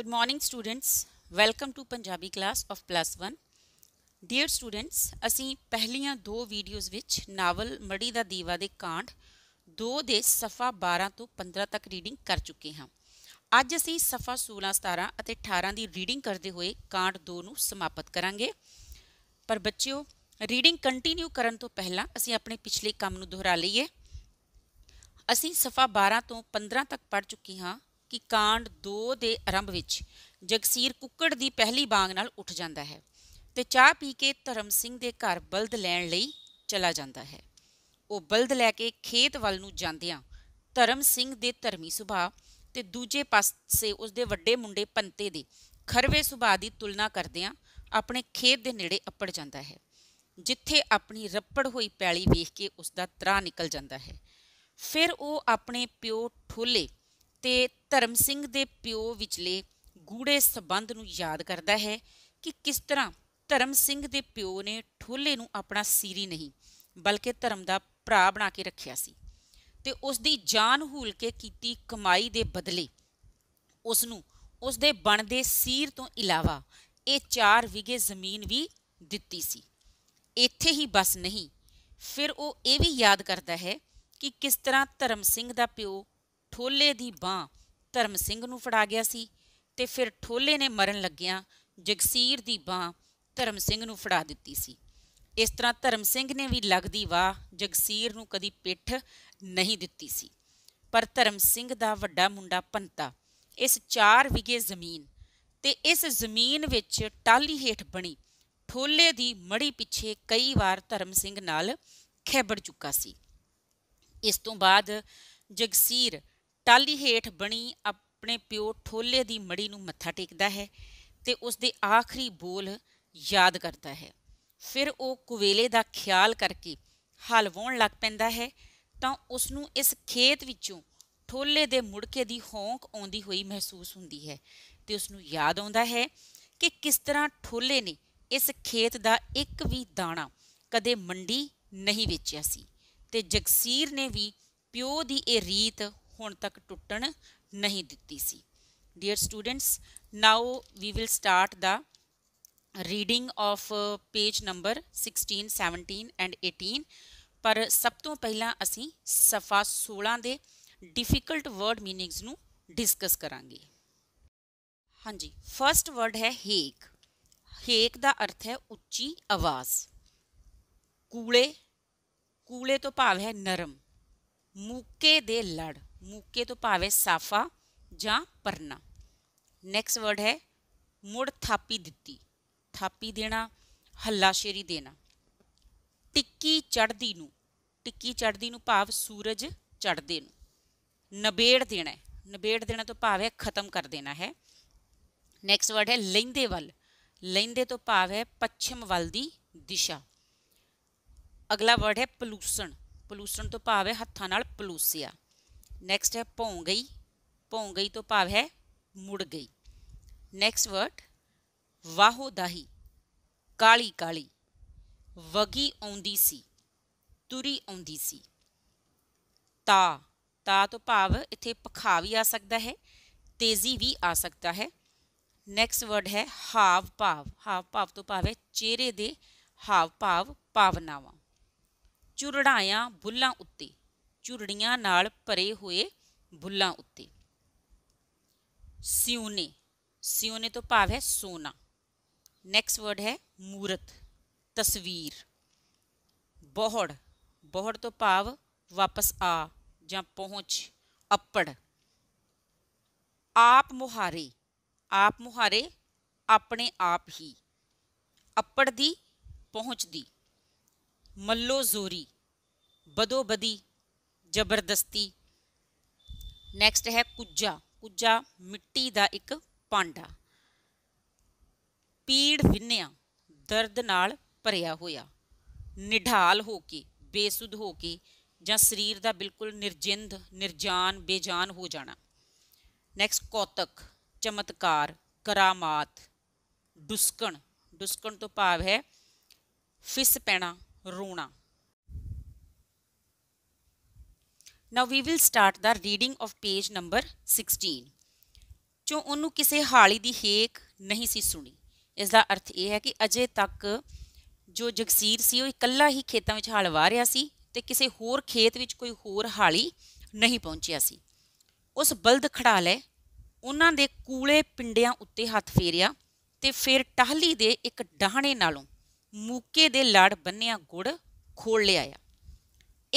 Good morning students. Welcome to Punjabi class of plus 1. Dear students, ਅਸੀਂ ਪਹਿਲੀਆਂ ਦੋ videos ਵਿੱਚ ਨਾਵਲ ਮੜੀ ਦਾ ਦੀਵਾ ਦੇ ਕਾਂਡ 2 ਦੇ ਸਫਾ 12 ਤੋਂ 15 ਤੱਕ ਰੀਡਿੰਗ ਕਰ ਚੁੱਕੇ ਹਾਂ। ਅੱਜ ਅਸੀਂ ਸਫਾ 16, 17 ਅਤੇ 18 ਦੀ ਰੀਡਿੰਗ ਕਰਦੇ ਹੋਏ ਕਾਂਡ 2 ਨੂੰ ਸਮਾਪਤ ਕਰਾਂਗੇ। ਪਰ ਬੱਚਿਓ, ਰੀਡਿੰਗ ਕੰਟੀਨਿਊ ਕਰਨ ਤੋਂ ਪਹਿਲਾਂ ਅਸੀਂ ਆਪਣੇ ਪਿਛਲੇ ਕੰਮ ਨੂੰ ਦੁਹਰਾ ਲਈਏ। ਅਸੀਂ ਸਫਾ 12 ਤੋਂ 15 ਤੱਕ ਪੜ ਚੁੱਕੇ ਹਾਂ ਕਿ ਕਾਂਡ 2 ਦੇ ਆਰੰਭ ਵਿੱਚ ਜਗਸੀਰ ਕੁੱਕੜ ਦੀ ਪਹਿਲੀ ਬਾਗ ਨਾਲ ਉੱਠ ਜਾਂਦਾ ਹੈ ਤੇ ਚਾਹ ਪੀ ਕੇ ਧਰਮ ਸਿੰਘ ਦੇ ਘਰ ਬਲਦ ਲੈਣ ਲਈ ਚਲਾ ਜਾਂਦਾ ਹੈ ਉਹ ਬਲਦ ਲੈ ਕੇ ਖੇਤ ਵੱਲ ਨੂੰ ਜਾਂਦਿਆਂ ਧਰਮ ਸਿੰਘ ਦੇ ਧਰਮੀ ਸੁਭਾਅ ਤੇ ਦੂਜੇ ਪਾਸੇ ਉਸ ਦੇ ਵੱਡੇ ਮੁੰਡੇ ਪੰਤੇ ਦੇ ਖਰਵੇ ਸੁਭਾਅ ਦੀ ਤੁਲਨਾ ਕਰਦਿਆਂ ਆਪਣੇ ਖੇਤ ਦੇ ਨੇੜੇ ਅੱਪੜ ਜਾਂਦਾ ਹੈ ਜਿੱਥੇ ਆਪਣੀ ਰੱਪੜ ਹੋਈ ਪੈਲੀ ਵੇਖ ਕੇ ਉਸ ਦਾ ਤਰਾ ਨਿਕਲ ਜਾਂਦਾ ਹੈ ਫਿਰ ਉਹ ਆਪਣੇ ਪਿਓ ਠੋਲੇ ਤੇ ਧਰਮ ਸਿੰਘ ਦੇ ਪਿਓ ਵਿਚਲੇ ਗੂੜੇ ਸਬੰਧ ਨੂੰ ਯਾਦ ਕਰਦਾ ਹੈ ਕਿ ਕਿਸ ਤਰ੍ਹਾਂ ਧਰਮ ਸਿੰਘ ਦੇ ਪਿਓ ਨੇ ਠੋਲੇ ਨੂੰ ਆਪਣਾ ਸੀਰੀ ਨਹੀਂ ਬਲਕਿ ਧਰਮ ਦਾ ਭਰਾ ਬਣਾ ਕੇ ਰੱਖਿਆ ਸੀ ਤੇ ਉਸ ਦੀ ਜਾਨ ਹੂਲ ਕੇ ਕੀਤੀ ਕਮਾਈ ਦੇ ਬਦਲੇ ਉਸ ਨੂੰ ਉਸ ਦੇ ਬਣਦੇ ਸੀਰ ਤੋਂ ਇਲਾਵਾ ਇਹ 4 ਵਿਗੇ ਜ਼ਮੀਨ ਵੀ ਦਿੱਤੀ ਸੀ ਇੱਥੇ ਹੀ ਬਸ ਨਹੀਂ ਫਿਰ ਉਹ ਇਹ ਵੀ ਯਾਦ ਕਰਦਾ ਹੈ ਕਿ ਕਿਸ ਤਰ੍ਹਾਂ ਧਰਮ ਸਿੰਘ ਦਾ ਪਿਓ ਠੋਲੇ ਦੀ ਬਾਹ ਧਰਮ ਸਿੰਘ ਨੂੰ ਫੜਾ ਗਿਆ ਸੀ ਤੇ ਫਿਰ ਠੋਲੇ ਨੇ ਮਰਨ ਲੱਗਿਆਂ ਜਗਸੀਰ ਦੀ ਬਾਹ ਧਰਮ ਸਿੰਘ ਨੂੰ ਫੜਾ ਦਿੱਤੀ ਸੀ ਇਸ ਤਰ੍ਹਾਂ ਧਰਮ ਸਿੰਘ ਨੇ ਵੀ ਲੱਗਦੀ ਵਾਹ ਜਗਸੀਰ ਨੂੰ ਕਦੀ ਪਿੱਠ ਨਹੀਂ ਦਿੱਤੀ ਸੀ ਪਰ ਧਰਮ ਸਿੰਘ ਦਾ ਵੱਡਾ ਮੁੰਡਾ ਪੰਤਾ ਇਸ 4 ਵਿਗੇ ਜ਼ਮੀਨ ਤੇ ਇਸ ਜ਼ਮੀਨ ਵਿੱਚ ਟਾਲੀ ਹੇਠ ਬਣੀ ਠੋਲੇ ਦੀ ਮੜੀ ਪਿੱਛੇ ਕਈ ਵਾਰ ਧਰਮ ਸਿੰਘ ਨਾਲ ਖੇਬੜ ਚੁੱਕਾ ਸੀ ਇਸ ਤੋਂ ਬਾਅਦ ਜਗਸੀਰ ਟਾਲੀ ਹੇਠ ਬਣੀ ਆਪਣੇ ਪਿਓ ਠੋਲੇ ਦੀ ਮੜੀ ਨੂੰ ਮੱਥਾ ਟੇਕਦਾ ਹੈ ਤੇ ਉਸ ਦੇ ਆਖਰੀ ਬੋਲ ਯਾਦ ਕਰਦਾ ਹੈ ਫਿਰ ਉਹ ਕੁਵੇਲੇ ਦਾ ਖਿਆਲ ਕਰਕੇ ਹਲ ਵਾਉਣ ਲੱਗ ਪੈਂਦਾ ਹੈ ਤਾਂ ਉਸ ਨੂੰ ਇਸ ਖੇਤ ਵਿੱਚੋਂ ਠੋਲੇ ਦੇ ਮੁੜਕੇ ਦੀ ਹੌਂਕ ਆਉਂਦੀ ਹੋਈ ਮਹਿਸੂਸ ਹੁੰਦੀ ਹੈ ਤੇ ਉਸ ਨੂੰ ਯਾਦ ਆਉਂਦਾ ਹੈ ਕਿ ਕਿਸ ਤਰ੍ਹਾਂ ਠੋਲੇ ਨੇ ਇਸ ਖੇਤ ਦਾ ਇੱਕ ਵੀ ਦਾਣਾ ਕਦੇ ਮੰਡੀ ਨਹੀਂ ਵੇਚਿਆ ਸੀ ਤੇ ਜਗਸੀਰ ਨੇ ਵੀ ਪਿਓ ਦੀ ਇਹ ਰੀਤ ਹੁਣ ਤੱਕ ਟੁੱਟਣ ਨਹੀਂ ਦਿੱਤੀ ਸੀ dear students now we will start the reading of page number 16 17 and 18 ਪਰ ਸਭ ਤੋਂ ਪਹਿਲਾਂ ਅਸੀਂ ਸਫਾ 16 ਦੇ ਡਿਫਿਕਲਟ ਵਰਡ ਮੀਨਿੰਗਸ ਨੂੰ ਡਿਸਕਸ ਕਰਾਂਗੇ ਹਾਂਜੀ ਫਰਸਟ ਵਰਡ ਹੈ ਹੇਕ ਹੇਕ ਦਾ ਅਰਥ ਹੈ ਉੱਚੀ ਆਵਾਜ਼ ਕੂਲੇ ਕੂਲੇ ਤੋਂ ਭਾਵ ਹੈ ਨਰਮ ਮੂਕੇ ਦੇ ਲੜ ਮੂਕੇ ਤੋਂ ਭਾਵੇਂ ਸਾਫਾ ਜਾਂ ਪਰਨਾ ਨੈਕਸਟ ਵਰਡ ਹੈ ਮੁੜ ਥਾਪੀ ਦਿੱਤੀ ਥਾਪੀ ਦੇਣਾ ਹੱਲਾਸ਼ੇਰੀ ਦੇਣਾ ਟਿੱਕੀ ਚੜਦੀ ਨੂੰ ਟਿੱਕੀ ਚੜਦੀ ਨੂੰ ਭਾਵ ਸੂਰਜ ਚੜਦੇ ਨੂੰ ਨਵੇੜ ਦੇਣਾ ਨਵੇੜ ਦੇਣਾ ਤੋਂ ਭਾਵ ਹੈ ਖਤਮ ਕਰ ਦੇਣਾ ਹੈ ਨੈਕਸਟ ਵਰਡ ਹੈ ਲੈਂਦੇ ਵੱਲ ਲੈਂਦੇ ਤੋਂ ਭਾਵ ਹੈ ਪੱਛਮ ਵੱਲ ਦੀ ਦਿਸ਼ਾ ਅਗਲਾ ਵਰਡ ਹੈ ਪਲੂਸਣ ਪਲੂਸਣ ਤੋਂ ਭਾਵ ਹੈ ਹੱਥਾਂ ਨਾਲ ਪਲੂਸਿਆ ਨੈਕਸਟ ਹੈ ਭੋਂ ਗਈ ਭੋਂ ਗਈ ਤੋਂ ਭਾਵ ਹੈ ਮੁੜ ਗਈ ਨੈਕਸਟ ਵਰਡ ਵਾਹੋਦਾਹੀ ਕਾਲੀ ਕਾਲੀ ਵਗੀ ਆਉਂਦੀ ਸੀ ਤੁਰੀ ਆਉਂਦੀ ਸੀ ਤਾ ਤਾ ਤੋਂ ਭਾਵ ਇੱਥੇ ਪਖਾ ਵੀ ਆ ਸਕਦਾ ਹੈ ਤੇਜ਼ੀ ਵੀ ਆ ਸਕਦਾ ਹੈ ਨੈਕਸਟ ਵਰਡ ਹੈ ਹਾਵ ਭਾਵ ਹਾਵ ਭਾਵ ਤੋਂ ਭਾਵ ਹੈ ਚਿਹਰੇ ਦੇ ਹਾਵ ਭਾਵ ਭਾਵਨਾਵਾਂ ਚੁਰੜਾਇਆ ਬੁੱਲਾਂ ਉੱਤੇ ਝੁਰੜੀਆਂ ਨਾਲ ਭਰੇ ਹੋਏ ਬੁੱਲਾਂ ਉੱਤੇ ਸਿਉਨੇ ਸਿਉਨੇ ਤੋਂ ਭਾਵ ਹੈ ਸੋਨਾ ਨੈਕਸਟ ਵਰਡ ਹੈ ਮੂਰਤ ਤਸਵੀਰ ਬੋਹੜ ਬੋਹੜ ਤੋਂ ਭਾਵ ਵਾਪਸ ਆ ਜਾਂ ਪਹੁੰਚ ਅੱਪੜ ਆਪ ਮੁਹਾਰੇ ਆਪ ਮੁਹਾਰੇ ਆਪਣੇ ਆਪ ਹੀ ਅੱਪੜ ਦੀ ਪਹੁੰਚ ਦੀ ਮੱਲੋ ਜ਼ੋਰੀ ਬਦੋ ਬਦੀ ਜ਼ਬਰਦਸਤੀ ਨੈਕਸਟ ਹੈ ਕੁੱਜਾ ਕੁੱਜਾ ਮਿੱਟੀ ਦਾ ਇੱਕ ਪਾਂਡਾ ਪੀੜ ਵਿੰਨਿਆ ਦਰਦ ਨਾਲ ਭਰਿਆ ਹੋਇਆ ਨਿਢਾਲ ਹੋ ਕੇ ਬੇਸੁੱਧ ਹੋ ਕੇ ਜਾਂ ਸਰੀਰ ਦਾ ਬਿਲਕੁਲ ਨਿਰਜਿੰਦ ਨਿਰਜਾਨ ਬੇਜਾਨ ਹੋ ਜਾਣਾ ਨੈਕਸਟ ਕੋਤਕ ਚਮਤਕਾਰ ਕਰਾਮਾਤ ਦੁਸਕਣ ਦੁਸਕਣ ਤੋਂ ਭਾਵ ਹੈ ਫਿਸ ਪੈਣਾ ਰੋਣਾ Now we will start the reading of page number 16. ਜੋ ਉਹਨੂੰ ਕਿਸੇ ਹਾਲੀ ਦੀ ਹੇਕ ਨਹੀਂ ਸੀ ਸੁਣੀ ਇਸ ਦਾ ਅਰਥ ਇਹ ਹੈ ਕਿ ਅਜੇ ਤੱਕ ਜੋ ਜਗਸੀਰ ਸੀ ਉਹ ਇਕੱਲਾ ਹੀ ਖੇਤਾਂ ਵਿੱਚ ਹਲ ਵਾ ਰਿਹਾ ਸੀ ਤੇ ਕਿਸੇ ਹੋਰ ਖੇਤ ਵਿੱਚ ਕੋਈ ਹੋਰ ਹਾਲੀ ਨਹੀਂ ਪਹੁੰਚਿਆ ਸੀ ਉਸ ਬਲਦ ਖੜਾ ਲੈ ਉਹਨਾਂ ਦੇ ਕੂਲੇ ਪਿੰਡਿਆਂ ਉੱਤੇ ਹੱਥ ਫੇਰਿਆ ਤੇ ਫਿਰ ਟਹਲੀ ਦੇ ਇੱਕ ਡਾਹਣੇ ਨਾਲੋਂ ਮੂਕੇ ਦੇ ਲੜ ਬੰਨਿਆ ਗੁੜ ਖੋਲ ਲਿਆ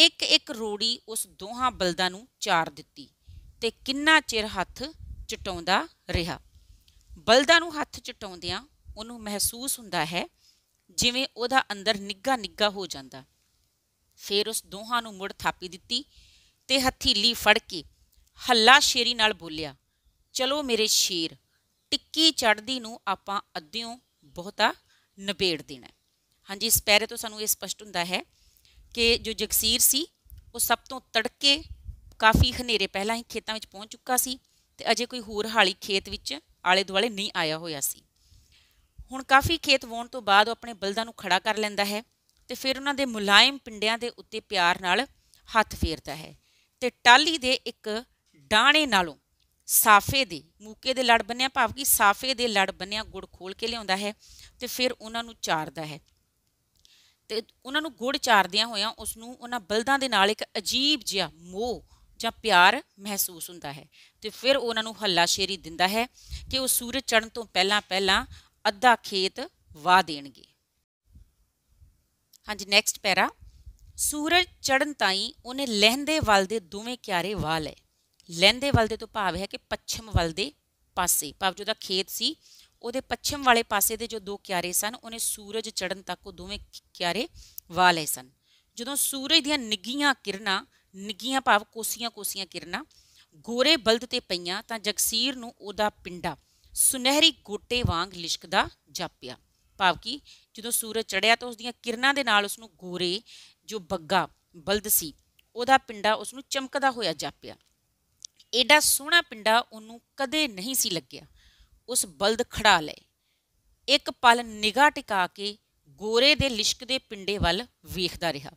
ਇੱਕ ਇੱਕ ਰੋੜੀ ਉਸ ਦੋਹਾਂ ਬਲਦਾਂ ਨੂੰ ਚਾਰ ਦਿੱਤੀ ਤੇ ਕਿੰਨਾ ਚਿਰ ਹੱਥ ਚਟਾਉਂਦਾ ਰਿਹਾ ਬਲਦਾਂ ਨੂੰ ਹੱਥ ਚਟਾਉਂਦਿਆਂ ਉਹਨੂੰ ਮਹਿਸੂਸ ਹੁੰਦਾ ਹੈ ਜਿਵੇਂ ਉਹਦਾ ਅੰਦਰ ਨਿੱਗਾ ਨਿੱਗਾ ਹੋ ਜਾਂਦਾ ਫਿਰ ਉਸ ਦੋਹਾਂ ਨੂੰ ਮੁੜ ਥਾਪੀ ਦਿੱਤੀ ਤੇ ਹਥੀਲੀ ਫੜ ਕੇ ਹੱਲਾ ਸ਼ੇਰੀ ਨਾਲ ਬੋਲਿਆ ਚਲੋ ਮੇਰੇ ਸ਼ੇਰ ਟਿੱਕੀ ਚੜਦੀ ਨੂੰ ਆਪਾਂ ਅੱਧਿਓ ਬਹੁਤਾ ਨਪੇੜ ਦੇਣਾ ਹਾਂਜੀ ਇਸ ਪੈਰੇ ਤੋਂ ਸਾਨੂੰ ਇਹ ਸਪਸ਼ਟ ਹੁੰਦਾ ਹੈ ਕਿ ਜੋ ਜਗਸੀਰ ਸੀ ਉਹ ਸਭ ਤੋਂ ਤੜਕੇ ਕਾਫੀ ਹਨੇਰੇ ਪਹਿਲਾਂ ਹੀ ਖੇਤਾਂ ਵਿੱਚ ਪਹੁੰਚ ਚੁੱਕਾ ਸੀ ਤੇ ਅਜੇ ਕੋਈ ਹੋਰ ਹਾਲੀ ਖੇਤ ਵਿੱਚ ਆਲੇ ਦੁਆਲੇ ਨਹੀਂ ਆਇਆ ਹੋਇਆ ਸੀ ਹੁਣ ਕਾਫੀ ਖੇਤ ਵੋਣ ਤੋਂ ਬਾਅਦ ਉਹ ਆਪਣੇ ਬਲਦਾਂ ਨੂੰ ਖੜਾ ਕਰ ਲੈਂਦਾ ਹੈ ਤੇ ਫਿਰ ਉਹਨਾਂ ਦੇ ਮੁਲਾਇਮ ਪਿੰਡਿਆਂ ਦੇ ਉੱਤੇ ਪਿਆਰ ਨਾਲ ਹੱਥ ਫੇਰਦਾ ਹੈ ਤੇ ਟਾਲੀ ਦੇ ਇੱਕ ਡਾਣੇ ਨਾਲੋਂ ਸਾਫੇ ਦੇ ਮੂਕੇ ਦੇ ਲੜ ਬੰਨਿਆ ਭਾਵ ਕਿ ਸਾਫੇ ਦੇ ਲੜ ਬੰਨਿਆ ਗੁੜ ਖੋਲ ਕੇ ਲਿਆਉਂਦਾ ਹੈ ਤੇ ਫਿਰ ਉਹਨਾਂ ਨੂੰ ਚਾਰਦਾ ਹੈ ਤੇ ਉਹਨਾਂ ਨੂੰ ਗੁੜ ਚਾਰਦਿਆਂ ਹੋਇਆਂ ਉਸ ਨੂੰ ਉਹਨਾਂ ਬਲਦਾਂ ਦੇ ਨਾਲ ਇੱਕ ਅਜੀਬ ਜਿਹਾ ਮੋਹ ਜਾਂ ਪਿਆਰ ਮਹਿਸੂਸ ਹੁੰਦਾ ਹੈ ਤੇ ਫਿਰ ਉਹਨਾਂ ਨੂੰ ਹੱਲਾਸ਼ੇਰੀ ਦਿੰਦਾ ਹੈ ਕਿ ਉਹ ਸੂਰਜ ਚੜ੍ਹਨ ਤੋਂ ਪਹਿਲਾਂ ਪਹਿਲਾਂ ਅੱਧਾ ਖੇਤ ਵਾ ਦੇਣਗੇ ਹਾਂਜੀ ਨੈਕਸਟ ਪੈਰਾ ਸੂਰਜ ਚੜ੍ਹਨ ਤਾਈਂ ਉਹਨੇ ਲਹਿੰਦੇ ਵੱਲ ਦੇ ਦੋਵੇਂ ਕਿਆਰੇ ਵਾ ਲਏ ਲਹਿੰਦੇ ਵੱਲ ਦੇ ਤੋਂ ਭਾਵ ਹੈ ਕਿ ਪੱਛਮ ਵੱਲ ਦੇ ਪਾਸੇ ਭਾਵ ਜਿਹਦਾ ਦਾ ਖੇਤ ਸੀ ਉਹਦੇ ਪੱਛਮ ਵਾਲੇ ਪਾਸੇ ਦੇ ਜੋ ਦੋ ਕਿਆਰੇ ਸਨ ਉਹਨੇ ਸੂਰਜ ਚੜਨ ਤੱਕ ਉਹ ਦੋਵੇਂ ਕਿਆਰੇ ਵਾ ਲਏ ਸਨ ਜਦੋਂ ਸੂਰਜ ਦੀਆਂ ਨਿੱਗੀਆਂ ਕਿਰਨਾਂ ਨਿੱਗੀਆਂ ਭਾਵ ਕੋਸੀਆਂ-ਕੋਸੀਆਂ ਕਿਰਨਾਂ ਗੋਰੇ ਬਲਦ ਤੇ ਪਈਆਂ ਤਾਂ ਜਗਸੀਰ ਨੂੰ ਉਹਦਾ ਪਿੰਡਾ ਸੁਨਹਿਰੀ ਗੋਟੇ ਵਾਂਗ ਲਿਸ਼ਕਦਾ ਜਾਪਿਆ ਭਾਵ ਕਿ ਜਦੋਂ ਸੂਰਜ ਚੜਿਆ ਤਾਂ ਉਸ ਦੀਆਂ ਕਿਰਨਾਂ ਦੇ ਨਾਲ ਉਸ ਨੂੰ ਗੋਰੇ ਜੋ ਬੱਗਾ ਬਲਦ ਸੀ ਉਹਦਾ ਪਿੰਡਾ ਉਸ ਨੂੰ ਚਮਕਦਾ ਹੋਇਆ ਜਾਪਿਆ ਐਡਾ ਸੋਹਣਾ ਪਿੰਡਾ ਉਹਨੂੰ ਕਦੇ ਨਹੀਂ ਸੀ ਲੱਗਿਆ ਉਸ ਬਲਦ ਖੜਾ ਲਏ ਇੱਕ ਪਲ ਨਿਗਾਹ ਟਿਕਾ ਕੇ ਗੋਰੇ ਦੇ ਲਿਸ਼ਕਦੇ ਪਿੰਡੇ ਵੱਲ ਵੇਖਦਾ ਰਿਹਾ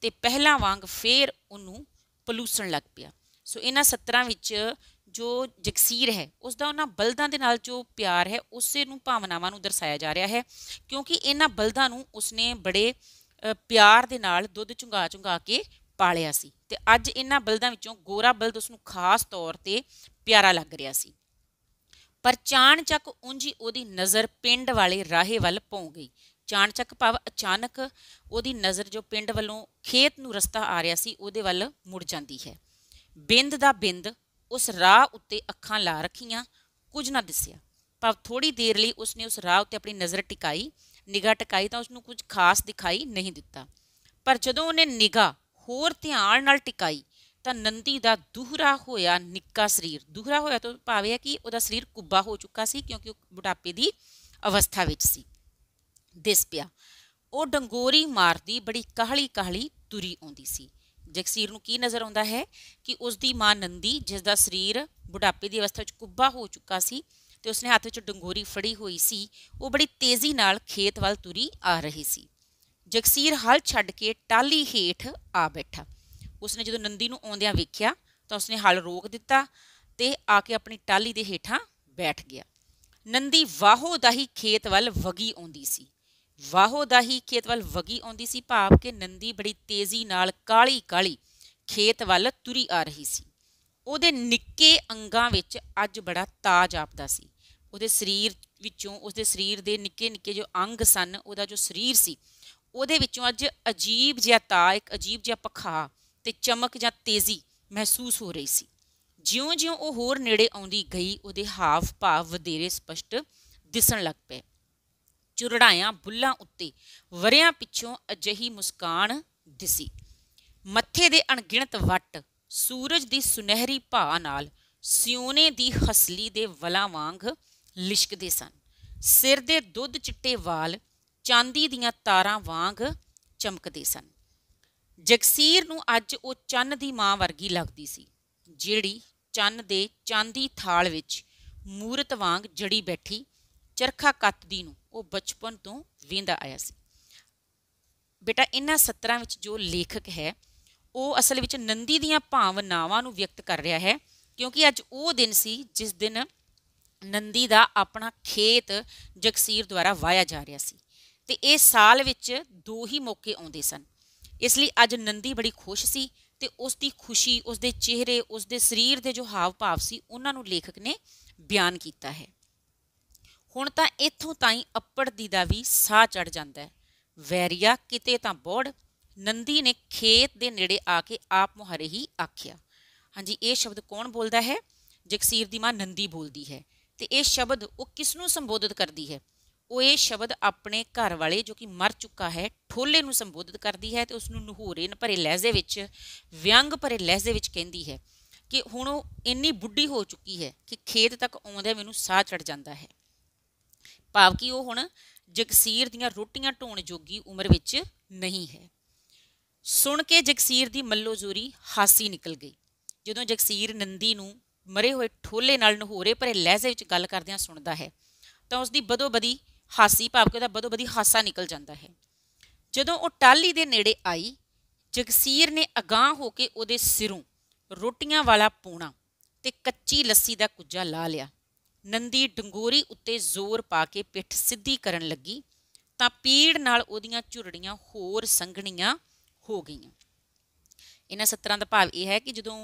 ਤੇ ਪਹਿਲਾਂ ਵਾਂਗ ਫੇਰ ਉਹਨੂੰ ਪਲੂਸਣ ਲੱਗ ਪਿਆ ਸੋ ਇਹਨਾਂ ਸਤਰਾਂ ਵਿੱਚ ਜੋ ਜਕਸੀਰ ਹੈ ਉਸ ਦਾ ਉਹਨਾਂ ਬਲਦਾਂ ਦੇ ਨਾਲ ਜੋ ਪਿਆਰ ਹੈ ਉਸੇ ਨੂੰ ਭਾਵਨਾਵਾਂ ਨੂੰ ਦਰਸਾਇਆ ਜਾ ਰਿਹਾ ਹੈ ਕਿਉਂਕਿ ਇਹਨਾਂ ਬਲਦਾਂ ਨੂੰ ਉਸਨੇ ਬੜੇ ਪਿਆਰ ਦੇ ਨਾਲ ਦੁੱਧ ਚੁੰਗਾ ਚੁੰਗਾ ਕੇ ਪਾਲਿਆ ਸੀ ਤੇ ਅੱਜ ਇਹਨਾਂ ਬਲਦਾਂ ਵਿੱਚੋਂ ਗੋਰਾ ਬਲਦ ਉਸ ਨੂੰ ਖਾਸ ਤੌਰ ਤੇ ਪਿਆਰਾ ਲੱਗ ਰਿਹਾ ਸੀ ਪਰ ਚਾਣਚੱਕ ਉਂਝ ਉਹਦੀ ਨਜ਼ਰ ਪਿੰਡ ਵਾਲੇ ਰਾਹੇ ਵੱਲ ਪਉ ਗਈ ਚਾਣਚੱਕ ਭਾਵ ਅਚਾਨਕ ਉਹਦੀ ਨਜ਼ਰ ਜੋ ਪਿੰਡ ਵੱਲੋਂ ਖੇਤ ਨੂੰ ਰਸਤਾ ਆ ਰਿਹਾ ਸੀ ਉਹਦੇ ਵੱਲ ਮੁੜ ਜਾਂਦੀ ਹੈ ਬਿੰਦ ਦਾ ਬਿੰਦ ਉਸ ਰਾਹ ਉੱਤੇ ਅੱਖਾਂ ਲਾ ਰੱਖੀਆਂ ਕੁਝ ਨਾ ਦਿਸਿਆ ਪਰ ਥੋੜੀ ਦੇਰ ਲਈ ਉਸਨੇ ਉਸ ਰਾਹ ਉੱਤੇ ਆਪਣੀ ਨਜ਼ਰ ਟਿਕਾਈ ਨਿਗਾਹ ਟਿਕਾਈ ਤਾਂ ਉਸਨੂੰ ਕੁਝ ਖਾਸ ਦਿਖਾਈ ਨਹੀਂ ਦਿੱਤਾ ਪਰ ਜਦੋਂ ਉਹਨੇ ਨਿਗਾਹ ਹੋਰ ਧਿਆਨ ਨਾਲ ਟਿਕਾਈ ਤਾਂ ਨੰਦੀ ਦਾ ਦੂਹਰਾ ਹੋਇਆ ਨਿੱਕਾ ਸਰੀਰ ਦੂਹਰਾ ਹੋਇਆ ਤਾਂ ਭਾਵੇਂ ਆ ਕਿ ਉਹਦਾ ਸਰੀਰ ਕੁੱਬਾ ਹੋ ਚੁੱਕਾ ਸੀ ਕਿਉਂਕਿ ਉਹ ਬੁਢਾਪੇ ਦੀ ਅਵਸਥਾ ਵਿੱਚ ਸੀ ਦਿਸ ਪਿਆ ਉਹ ਡੰਗੋਰੀ ਮਾਰਦੀ ਬੜੀ ਕਾਹਲੀ ਕਾਹਲੀ ਤੁਰੀ ਆਉਂਦੀ ਸੀ ਜਗਸੀਰ ਨੂੰ ਕੀ ਨਜ਼ਰ ਆਉਂਦਾ ਹੈ ਕਿ ਉਸ ਦੀ ਮਾਂ ਨੰਦੀ ਜਿਸ ਦਾ ਸਰੀਰ ਬੁਢਾਪੇ ਦੀ ਅਵਸਥਾ ਵਿੱਚ ਕੁੱਬਾ ਹੋ ਚੁੱਕਾ ਸੀ ਤੇ ਉਸਨੇ ਹੱਥ ਵਿੱਚ ਡੰਗੋਰੀ ਫੜੀ ਹੋਈ ਸੀ ਉਹ ਬੜੀ ਤੇਜ਼ੀ ਨਾਲ ਖੇਤ ਵੱਲ ਤੁਰੀ ਆ ਰਹੀ ਸੀ ਜਗਸੀਰ ਹਲ ਛੱਡ ਕੇ ਟਾਲੀ ਹੇਠ ਆ ਬੈਠਾ ਉਸਨੇ ਜਦੋਂ ਨੰਦੀ ਨੂੰ ਆਉਂਦਿਆਂ ਵੇਖਿਆ ਤਾਂ ਉਸਨੇ ਹਲ ਰੋਕ ਦਿੱਤਾ ਤੇ ਆ ਕੇ ਆਪਣੀ ਟਾਲੀ ਦੇ ਹੇਠਾਂ ਬੈਠ ਗਿਆ ਨੰਦੀ ਵਾਹੋ ਦਾ ਹੀ ਖੇਤ ਵੱਲ ਵਗੀ ਆਉਂਦੀ ਸੀ ਵਾਹੋ ਦਾ ਹੀ ਖੇਤ ਵੱਲ ਵਗੀ ਆਉਂਦੀ ਸੀ ਭਾਵ ਕਿ ਨੰਦੀ ਬੜੀ ਤੇਜ਼ੀ ਨਾਲ ਕਾਲੀ ਕਾਲੀ ਖੇਤ ਵੱਲ ਤੁਰੀ ਆ ਰਹੀ ਸੀ ਉਹਦੇ ਨਿੱਕੇ ਅੰਗਾਂ ਵਿੱਚ ਅੱਜ ਬੜਾ ਤਾਜ ਆਪਦਾ ਸੀ ਉਹਦੇ ਸਰੀਰ ਵਿੱਚੋਂ ਉਸਦੇ ਸਰੀਰ ਦੇ ਨਿੱਕੇ ਨਿੱਕੇ ਜੋ ਅੰਗ ਸਨ ਉਹਦਾ ਜੋ ਸਰੀਰ ਸੀ ਉਹਦੇ ਵਿੱਚੋਂ ਅੱਜ ਅਜੀਬ ਜਿਹਾ ਤਾ ਇੱਕ ਅਜੀਬ ਜਿਹਾ ਪਖਾ ਤੇ ਚਮਕ ਜਾਂ ਤੇਜ਼ੀ ਮਹਿਸੂਸ ਹੋ ਰਹੀ ਸੀ ਜਿਉਂ-ਜਿਉਂ ਉਹ ਹੋਰ ਨੇੜੇ ਆਉਂਦੀ ਗਈ ਉਹਦੇ ਹਾਵ ਭਾਵ ਵਧੇਰੇ ਸਪਸ਼ਟ ਦਿਸਣ ਲੱਗ ਪਏ ਚੁਰੜਾਇਆਂ ਬੁੱਲਾਂ ਉੱਤੇ ਵਰਿਆਂ ਪਿੱਛੋਂ ਅਜਹੀ ਮੁਸਕਾਨ ਦਿਸੀ ਮੱਥੇ ਦੇ ਅਣਗਿਣਤ ਵੱਟ ਸੂਰਜ ਦੀ ਸੁਨਹਿਰੀ ਭਾ ਨਾਲ ਸਿਉਨੇ ਦੀ ਹਸਲੀ ਦੇ ਵਲਾ ਵਾਂਗ ਲਿਸ਼ਕਦੇ ਸਨ ਸਿਰ ਦੇ ਦੁੱਧ ਚਿੱਟੇ ਵਾਲ ਚਾਂਦੀ ਦੀਆਂ ਤਾਰਾਂ ਵਾਂਗ ਚਮਕਦੇ ਸਨ ਜਗਸੀਰ ਨੂੰ ਅੱਜ ਉਹ ਚੰਨ ਦੀ ਮਾਂ ਵਰਗੀ ਲੱਗਦੀ ਸੀ ਜਿਹੜੀ ਚੰਨ ਦੇ ਚਾਂਦੀ ਥਾਲ ਵਿੱਚ ਮੂਰਤ ਵਾਂਗ ਜੜੀ ਬੈਠੀ ਚਰਖਾ ਕੱਤਦੀ ਨੂੰ ਉਹ ਬਚਪਨ ਤੋਂ ਵਿੰਦਾ ਆਇਆ ਸੀ ਬੇਟਾ ਇਹਨਾਂ ਸਤਰਾਂ ਵਿੱਚ ਜੋ ਲੇਖਕ ਹੈ ਉਹ ਅਸਲ ਵਿੱਚ ਨੰਦੀ ਦੀਆਂ ਭਾਵਨਾਵਾਂ ਨੂੰ ਵਿਅਕਤ ਕਰ ਰਿਹਾ ਹੈ ਕਿਉਂਕਿ ਅੱਜ ਉਹ ਦਿਨ ਸੀ ਜਿਸ ਦਿਨ ਨੰਦੀ ਦਾ ਆਪਣਾ ਖੇਤ ਜਗਸੀਰ ਦੁਆਰਾ ਵਾਇਆ ਜਾ ਰਿਹਾ ਸੀ ਤੇ ਇਹ ਸਾਲ ਵਿੱਚ ਦੋ ਹੀ ਮੌਕੇ ਆਉਂਦੇ ਸਨ ਇਸ ਲਈ ਅੱਜ ਨੰਦੀ ਬੜੀ ਖੁਸ਼ ਸੀ ਤੇ ਉਸ ਦੀ ਖੁਸ਼ੀ ਉਸ ਦੇ ਚਿਹਰੇ ਉਸ ਦੇ ਸਰੀਰ ਦੇ ਜੋ ਹਾਵ ਭਾਵ ਸੀ ਉਹਨਾਂ ਨੂੰ ਲੇਖਕ ਨੇ ਬਿਆਨ ਕੀਤਾ ਹੈ ਹੁਣ ਤਾਂ ਇੱਥੋਂ ਤਾਈਂ ਅੱਪੜ ਦੀ ਦਾ ਵੀ ਸਾਹ ਚੜ ਜਾਂਦਾ ਹੈ ਵੈਰੀਆ ਕਿਤੇ ਤਾਂ ਬੋੜ ਨੰਦੀ ਨੇ ਖੇਤ ਦੇ ਨੇੜੇ ਆ ਕੇ ਆਪ ਮੁਹਰੇ ਹੀ ਆਖਿਆ ਹਾਂਜੀ ਇਹ ਸ਼ਬਦ ਕੌਣ ਬੋਲਦਾ ਹੈ ਜਗਸੀਰ ਦੀ ਮਾਂ ਨੰਦੀ ਬੋਲਦੀ ਹੈ ਤੇ ਇਹ ਸ਼ਬਦ ਉਹ ਕਿਸ ਨੂੰ ਸੰਬੋਧਿਤ ਕਰਦੀ ਹੈ ਉਹ ਇਹ ਸ਼ਬਦ ਆਪਣੇ ਘਰ ਵਾਲੇ ਜੋ ਕਿ ਮਰ ਚੁੱਕਾ ਹੈ ਠੋਲੇ ਨੂੰ ਸੰਬੋਧਿਤ ਕਰਦੀ ਹੈ ਤੇ ਉਸ ਨੂੰ ਨਹੂਰੇ ਭਰੇ ਲਹਿਜ਼ੇ ਵਿੱਚ ਵਿਅੰਗ ਭਰੇ ਲਹਿਜ਼ੇ ਵਿੱਚ ਕਹਿੰਦੀ ਹੈ ਕਿ ਹੁਣ ਉਹ ਇੰਨੀ ਬੁੱਢੀ ਹੋ ਚੁੱਕੀ ਹੈ ਕਿ ਖੇਤ ਤੱਕ ਆਉਂਦੇ ਮੈਨੂੰ ਸਾਹ ਚੜ ਜਾਂਦਾ ਹੈ ਭਾਵ ਕਿ ਉਹ ਹੁਣ ਜਗਸੀਰ ਦੀਆਂ ਰੋਟੀਆਂ ਢੋਣ ਜੋਗੀ ਉਮਰ ਵਿੱਚ ਨਹੀਂ ਹੈ ਸੁਣ ਕੇ ਜਗਸੀਰ ਦੀ ਮੱਲੋਜ਼ੂਰੀ ਹਾਸੀ ਨਿਕਲ ਗਈ ਜਦੋਂ ਜਗਸੀਰ ਨੰਦੀ ਨੂੰ ਮਰੇ ਹੋਏ ਠੋਲੇ ਨਾਲ ਨਹੋਰੇ ਭਰੇ ਲਹਿਜ਼ੇ ਵਿੱਚ ਗੱਲ ਕਰਦਿਆਂ ਸੁਣਦਾ ਹੈ ਤਾਂ ਉਸ ਦੀ ਬਦੋ ਬਦੀ ਹਾਸੀ ਭਾਵ ਕਿ ਉਹਦਾ ਬਦੋ ਬਦੀ ਹਾਸਾ ਨਿਕਲ ਜਾਂਦਾ ਹੈ ਜਦੋਂ ਉਹ ਟਾਲੀ ਦੇ ਨੇੜੇ ਆਈ ਜਗਸੀਰ ਨੇ ਅਗਾਹ ਹੋ ਕੇ ਉਹਦੇ ਸਿਰੋਂ ਰੋਟੀਆਂ ਵਾਲਾ ਪੂਣਾ ਤੇ ਕੱਚੀ ਲੱਸੀ ਦਾ ਕੁੱਜਾ ਲਾ ਲਿਆ ਨੰਦੀ ਡੰਗੋਰੀ ਉੱਤੇ ਜ਼ੋਰ ਪਾ ਕੇ ਪਿੱਠ ਸਿੱਧੀ ਕਰਨ ਲੱਗੀ ਤਾਂ ਪੀੜ ਨਾਲ ਉਹਦੀਆਂ ਝੁਰੜੀਆਂ ਹੋਰ ਸੰਘਣੀਆਂ ਹੋ ਗਈਆਂ ਇਹਨਾਂ ਸਤਰਾਂ ਦਾ ਭਾਵ ਇਹ ਹੈ ਕਿ ਜਦੋਂ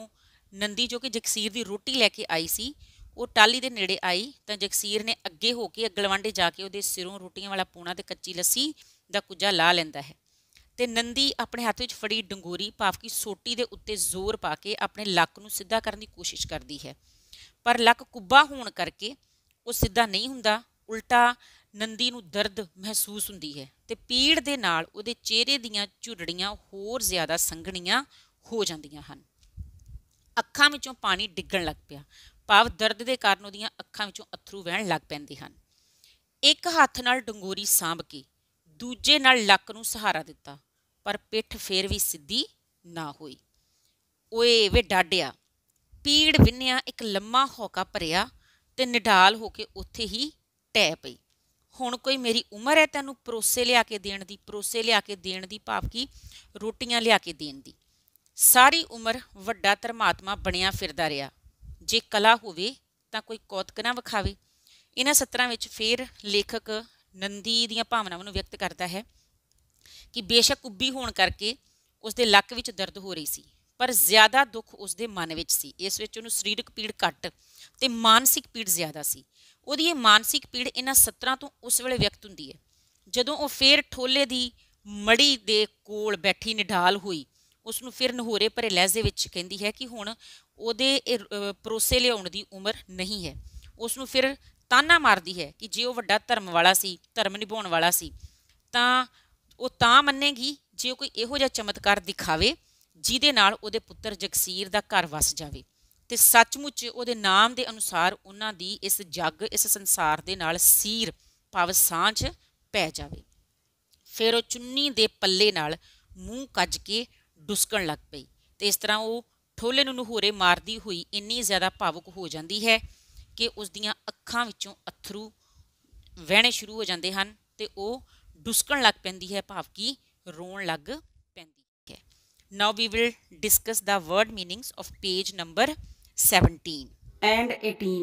ਨੰਦੀ ਜੋ ਕਿ ਜਗਸੀਰ ਦੀ ਰੋਟੀ ਲੈ ਕੇ ਆਈ ਸੀ ਉਹ ਟਾਲੀ ਦੇ ਨੇੜੇ ਆਈ ਤਾਂ ਜਗਸੀਰ ਨੇ ਅੱਗੇ ਹੋ ਕੇ ਅਗਲਵਾਂਡੇ ਜਾ ਕੇ ਉਹਦੇ ਸਿਰੋਂ ਰੋਟੀਆਂ ਵਾਲਾ ਪੂਣਾ ਤੇ ਕੱਚੀ ਲੱਸੀ ਦਾ ਕੁਝਾ ਲਾ ਲੈਂਦਾ ਹੈ ਤੇ ਨੰਦੀ ਆਪਣੇ ਹੱਥ ਵਿੱਚ ਫੜੀ ਡੰਗੂਰੀ ਭਾਵ ਸੋਟੀ ਦੇ ਉੱਤੇ ਜ਼ੋਰ ਪਾ ਕੇ ਆਪਣੇ ਲੱਕ ਨੂੰ ਸਿੱਧਾ ਕਰਨ ਦੀ ਕੋਸ਼ਿਸ਼ ਕਰਦੀ ਹੈ ਪਰ ਲੱਕ ਕੁੱਬਾ ਹੋਣ ਕਰਕੇ ਉਹ ਸਿੱਧਾ ਨਹੀਂ ਹੁੰਦਾ ਉਲਟਾ ਨੰਦੀ ਨੂੰ ਦਰਦ ਮਹਿਸੂਸ ਹੁੰਦੀ ਹੈ ਤੇ ਪੀੜ ਦੇ ਨਾਲ ਉਹਦੇ ਚਿਹਰੇ ਦੀਆਂ ਝੁਰੜੀਆਂ ਹੋਰ ਜ਼ਿਆਦਾ ਸੰਘਣੀਆਂ ਹੋ ਜਾਂਦੀਆਂ ਹਨ ਅੱਖਾਂ ਵਿੱਚੋਂ ਪਾਣੀ ਡਿੱਗਣ ਲੱਗ ਪਿਆ ਭਾਵ ਦਰਦ ਦੇ ਕਾਰਨ ਉਹਦੀਆਂ ਅੱਖਾਂ ਵਿੱਚੋਂ ਅਥਰੂ ਵਹਿਣ ਲੱਗ ਪੈਂਦੇ ਹਨ ਇੱਕ ਹੱਥ ਨਾਲ ਡੰਗੋਰੀ ਸਾਂਭ ਕੇ ਦੂਜੇ ਨਾਲ ਲੱਕ ਨੂੰ ਸਹਾਰਾ ਦਿੱਤਾ ਪਰ ਪਿੱਠ ਫੇਰ ਵੀ ਸਿੱਧੀ ਨਾ ਹੋਈ ਓਏ ਵੇ ਡਾਡਿਆ ਪੀੜ ਵਿੰਨਿਆ ਇੱਕ ਲੰਮਾ ਹੌਕਾ ਭਰਿਆ ਤੇ ਨਿਢਾਲ ਹੋ ਕੇ ਉੱਥੇ ਹੀ ਟੈ ਪਈ ਹੁਣ ਕੋਈ ਮੇਰੀ ਉਮਰ ਹੈ ਤੈਨੂੰ ਪਰੋਸੇ ਲਿਆ ਕੇ ਦੇਣ ਦੀ ਪਰੋਸੇ ਲਿਆ ਕੇ ਦੇਣ ਦੀ ਭਾਵ ਕੀ ਰੋਟੀਆਂ ਲਿਆ ਕੇ ਦੇਣ ਦੀ ਸਾਰੀ ਉਮਰ ਵੱਡਾ ਧਰਮਾਤਮਾ ਬਣਿਆ ਫਿਰਦਾ ਰਿਹਾ ਜੇ ਕਲਾ ਹੋਵੇ ਤਾਂ ਕੋਈ ਕੌਤਕ ਨਾ ਵਿਖਾਵੇ ਇਹਨਾਂ ਸਤਰਾਂ ਵਿੱਚ ਫੇਰ ਲੇਖਕ ਨੰਦੀ ਦੀਆਂ ਭਾਵਨਾਵਾਂ ਨੂੰ ਵਿਅਕਤ ਕਰਦਾ ਹੈ ਕਿ ਬੇਸ਼ੱਕ ਕੁੱਬੀ ਹੋਣ ਕਰਕੇ ਉਸ ਦੇ ਲੱਕ ਵਿੱਚ ਦਰਦ ਹੋ ਰਹੀ ਸੀ ਪਰ ਜ਼ਿਆਦਾ ਦੁੱਖ ਉਸ ਦੇ ਮਨ ਵਿੱਚ ਸੀ ਇਸ ਵਿੱਚ ਉਹਨੂੰ ਸਰੀਰਕ ਪੀੜ ਘੱਟ ਤੇ ਮਾਨਸਿਕ ਪੀੜ ਜ਼ਿਆਦਾ ਸੀ ਉਹਦੀ ਇਹ ਮਾਨਸਿਕ ਪੀੜ ਇਹਨਾਂ ਸਤਰਾਂ ਤੋਂ ਉਸ ਵੇਲੇ ਵਿਅਕਤ ਹੁੰਦੀ ਹੈ ਜਦੋਂ ਉਹ ਫੇਰ ਠੋਲੇ ਦੀ ਮੜੀ ਦੇ ਕੋਲ ਬੈਠੀ ਨਿਢਾਲ ਹੋਈ ਉਸ ਨੂੰ ਫਿਰ ਨਹੋਰੇ ਭਰੇ ਲਹਿਜ਼ੇ ਵਿੱਚ ਕਹਿੰਦੀ ਹੈ ਕਿ ਹੁਣ ਉਹਦੇ ਪਰੋਸੇ ਲਿਆਉਣ ਦੀ ਉਮਰ ਨਹੀਂ ਹੈ ਉਸ ਨੂੰ ਫਿਰ ਤਾਨਾ ਮਾਰਦੀ ਹੈ ਕਿ ਜੇ ਉਹ ਵੱਡਾ ਧਰਮ ਵਾਲਾ ਸੀ ਧਰਮ ਨਿਭਾਉਣ ਵਾਲਾ ਸੀ ਤਾਂ ਉਹ ਤਾਂ ਮੰਨੇਗੀ ਜੇ ਕੋਈ ਇਹੋ ਜਿਹਾ ਚਮਤਕਾਰ ਦਿਖਾਵੇ ਜਿਹਦੇ ਨਾਲ ਉਹਦੇ ਪੁੱਤਰ ਜਗਸੀਰ ਦਾ ਘਰ ਵਸ ਜਾਵੇ ਤੇ ਸੱਚਮੁੱਚ ਉਹਦੇ ਨਾਮ ਦੇ ਅਨੁਸਾਰ ਉਹਨਾਂ ਦੀ ਇਸ ਜੱਗ ਇਸ ਸੰਸਾਰ ਦੇ ਨਾਲ ਸੀਰ ਭਵ ਸਾਂਝ ਪੈ ਜਾਵੇ ਫਿਰ ਉਹ ਚੁੰਨੀ ਦੇ ਪੱਲੇ ਨਾਲ ਮੂੰਹ ਕੱਜ ਕੇ ਡੁਸਕਣ ਲੱਗ ਪਈ ਤੇ ਇਸ ਤਰ੍ਹਾਂ ਉਹ ਠੋਲੇ ਨੂੰ ਨਹੂਰੇ ਮਾਰਦੀ ਹੋਈ ਇੰਨੀ ਜ਼ਿਆਦਾ ਭਾਵੁਕ ਹੋ ਜਾਂਦੀ ਹੈ ਕਿ ਉਸ ਦੀਆਂ ਅੱਖਾਂ ਵਿੱਚੋਂ ਅਥਰੂ ਵਹਿਣੇ ਸ਼ੁਰੂ ਹੋ ਜਾਂਦੇ ਹਨ ਤੇ ਉਹ ਡੁਸਕਣ ਲੱਗ ਪੈਂਦੀ ਹੈ ਭਾਵ ਕਿ ਰੋਣ ਲੱਗ ਪੈਂਦੀ ਹੈ now we will discuss the word meanings of page number 17 and 18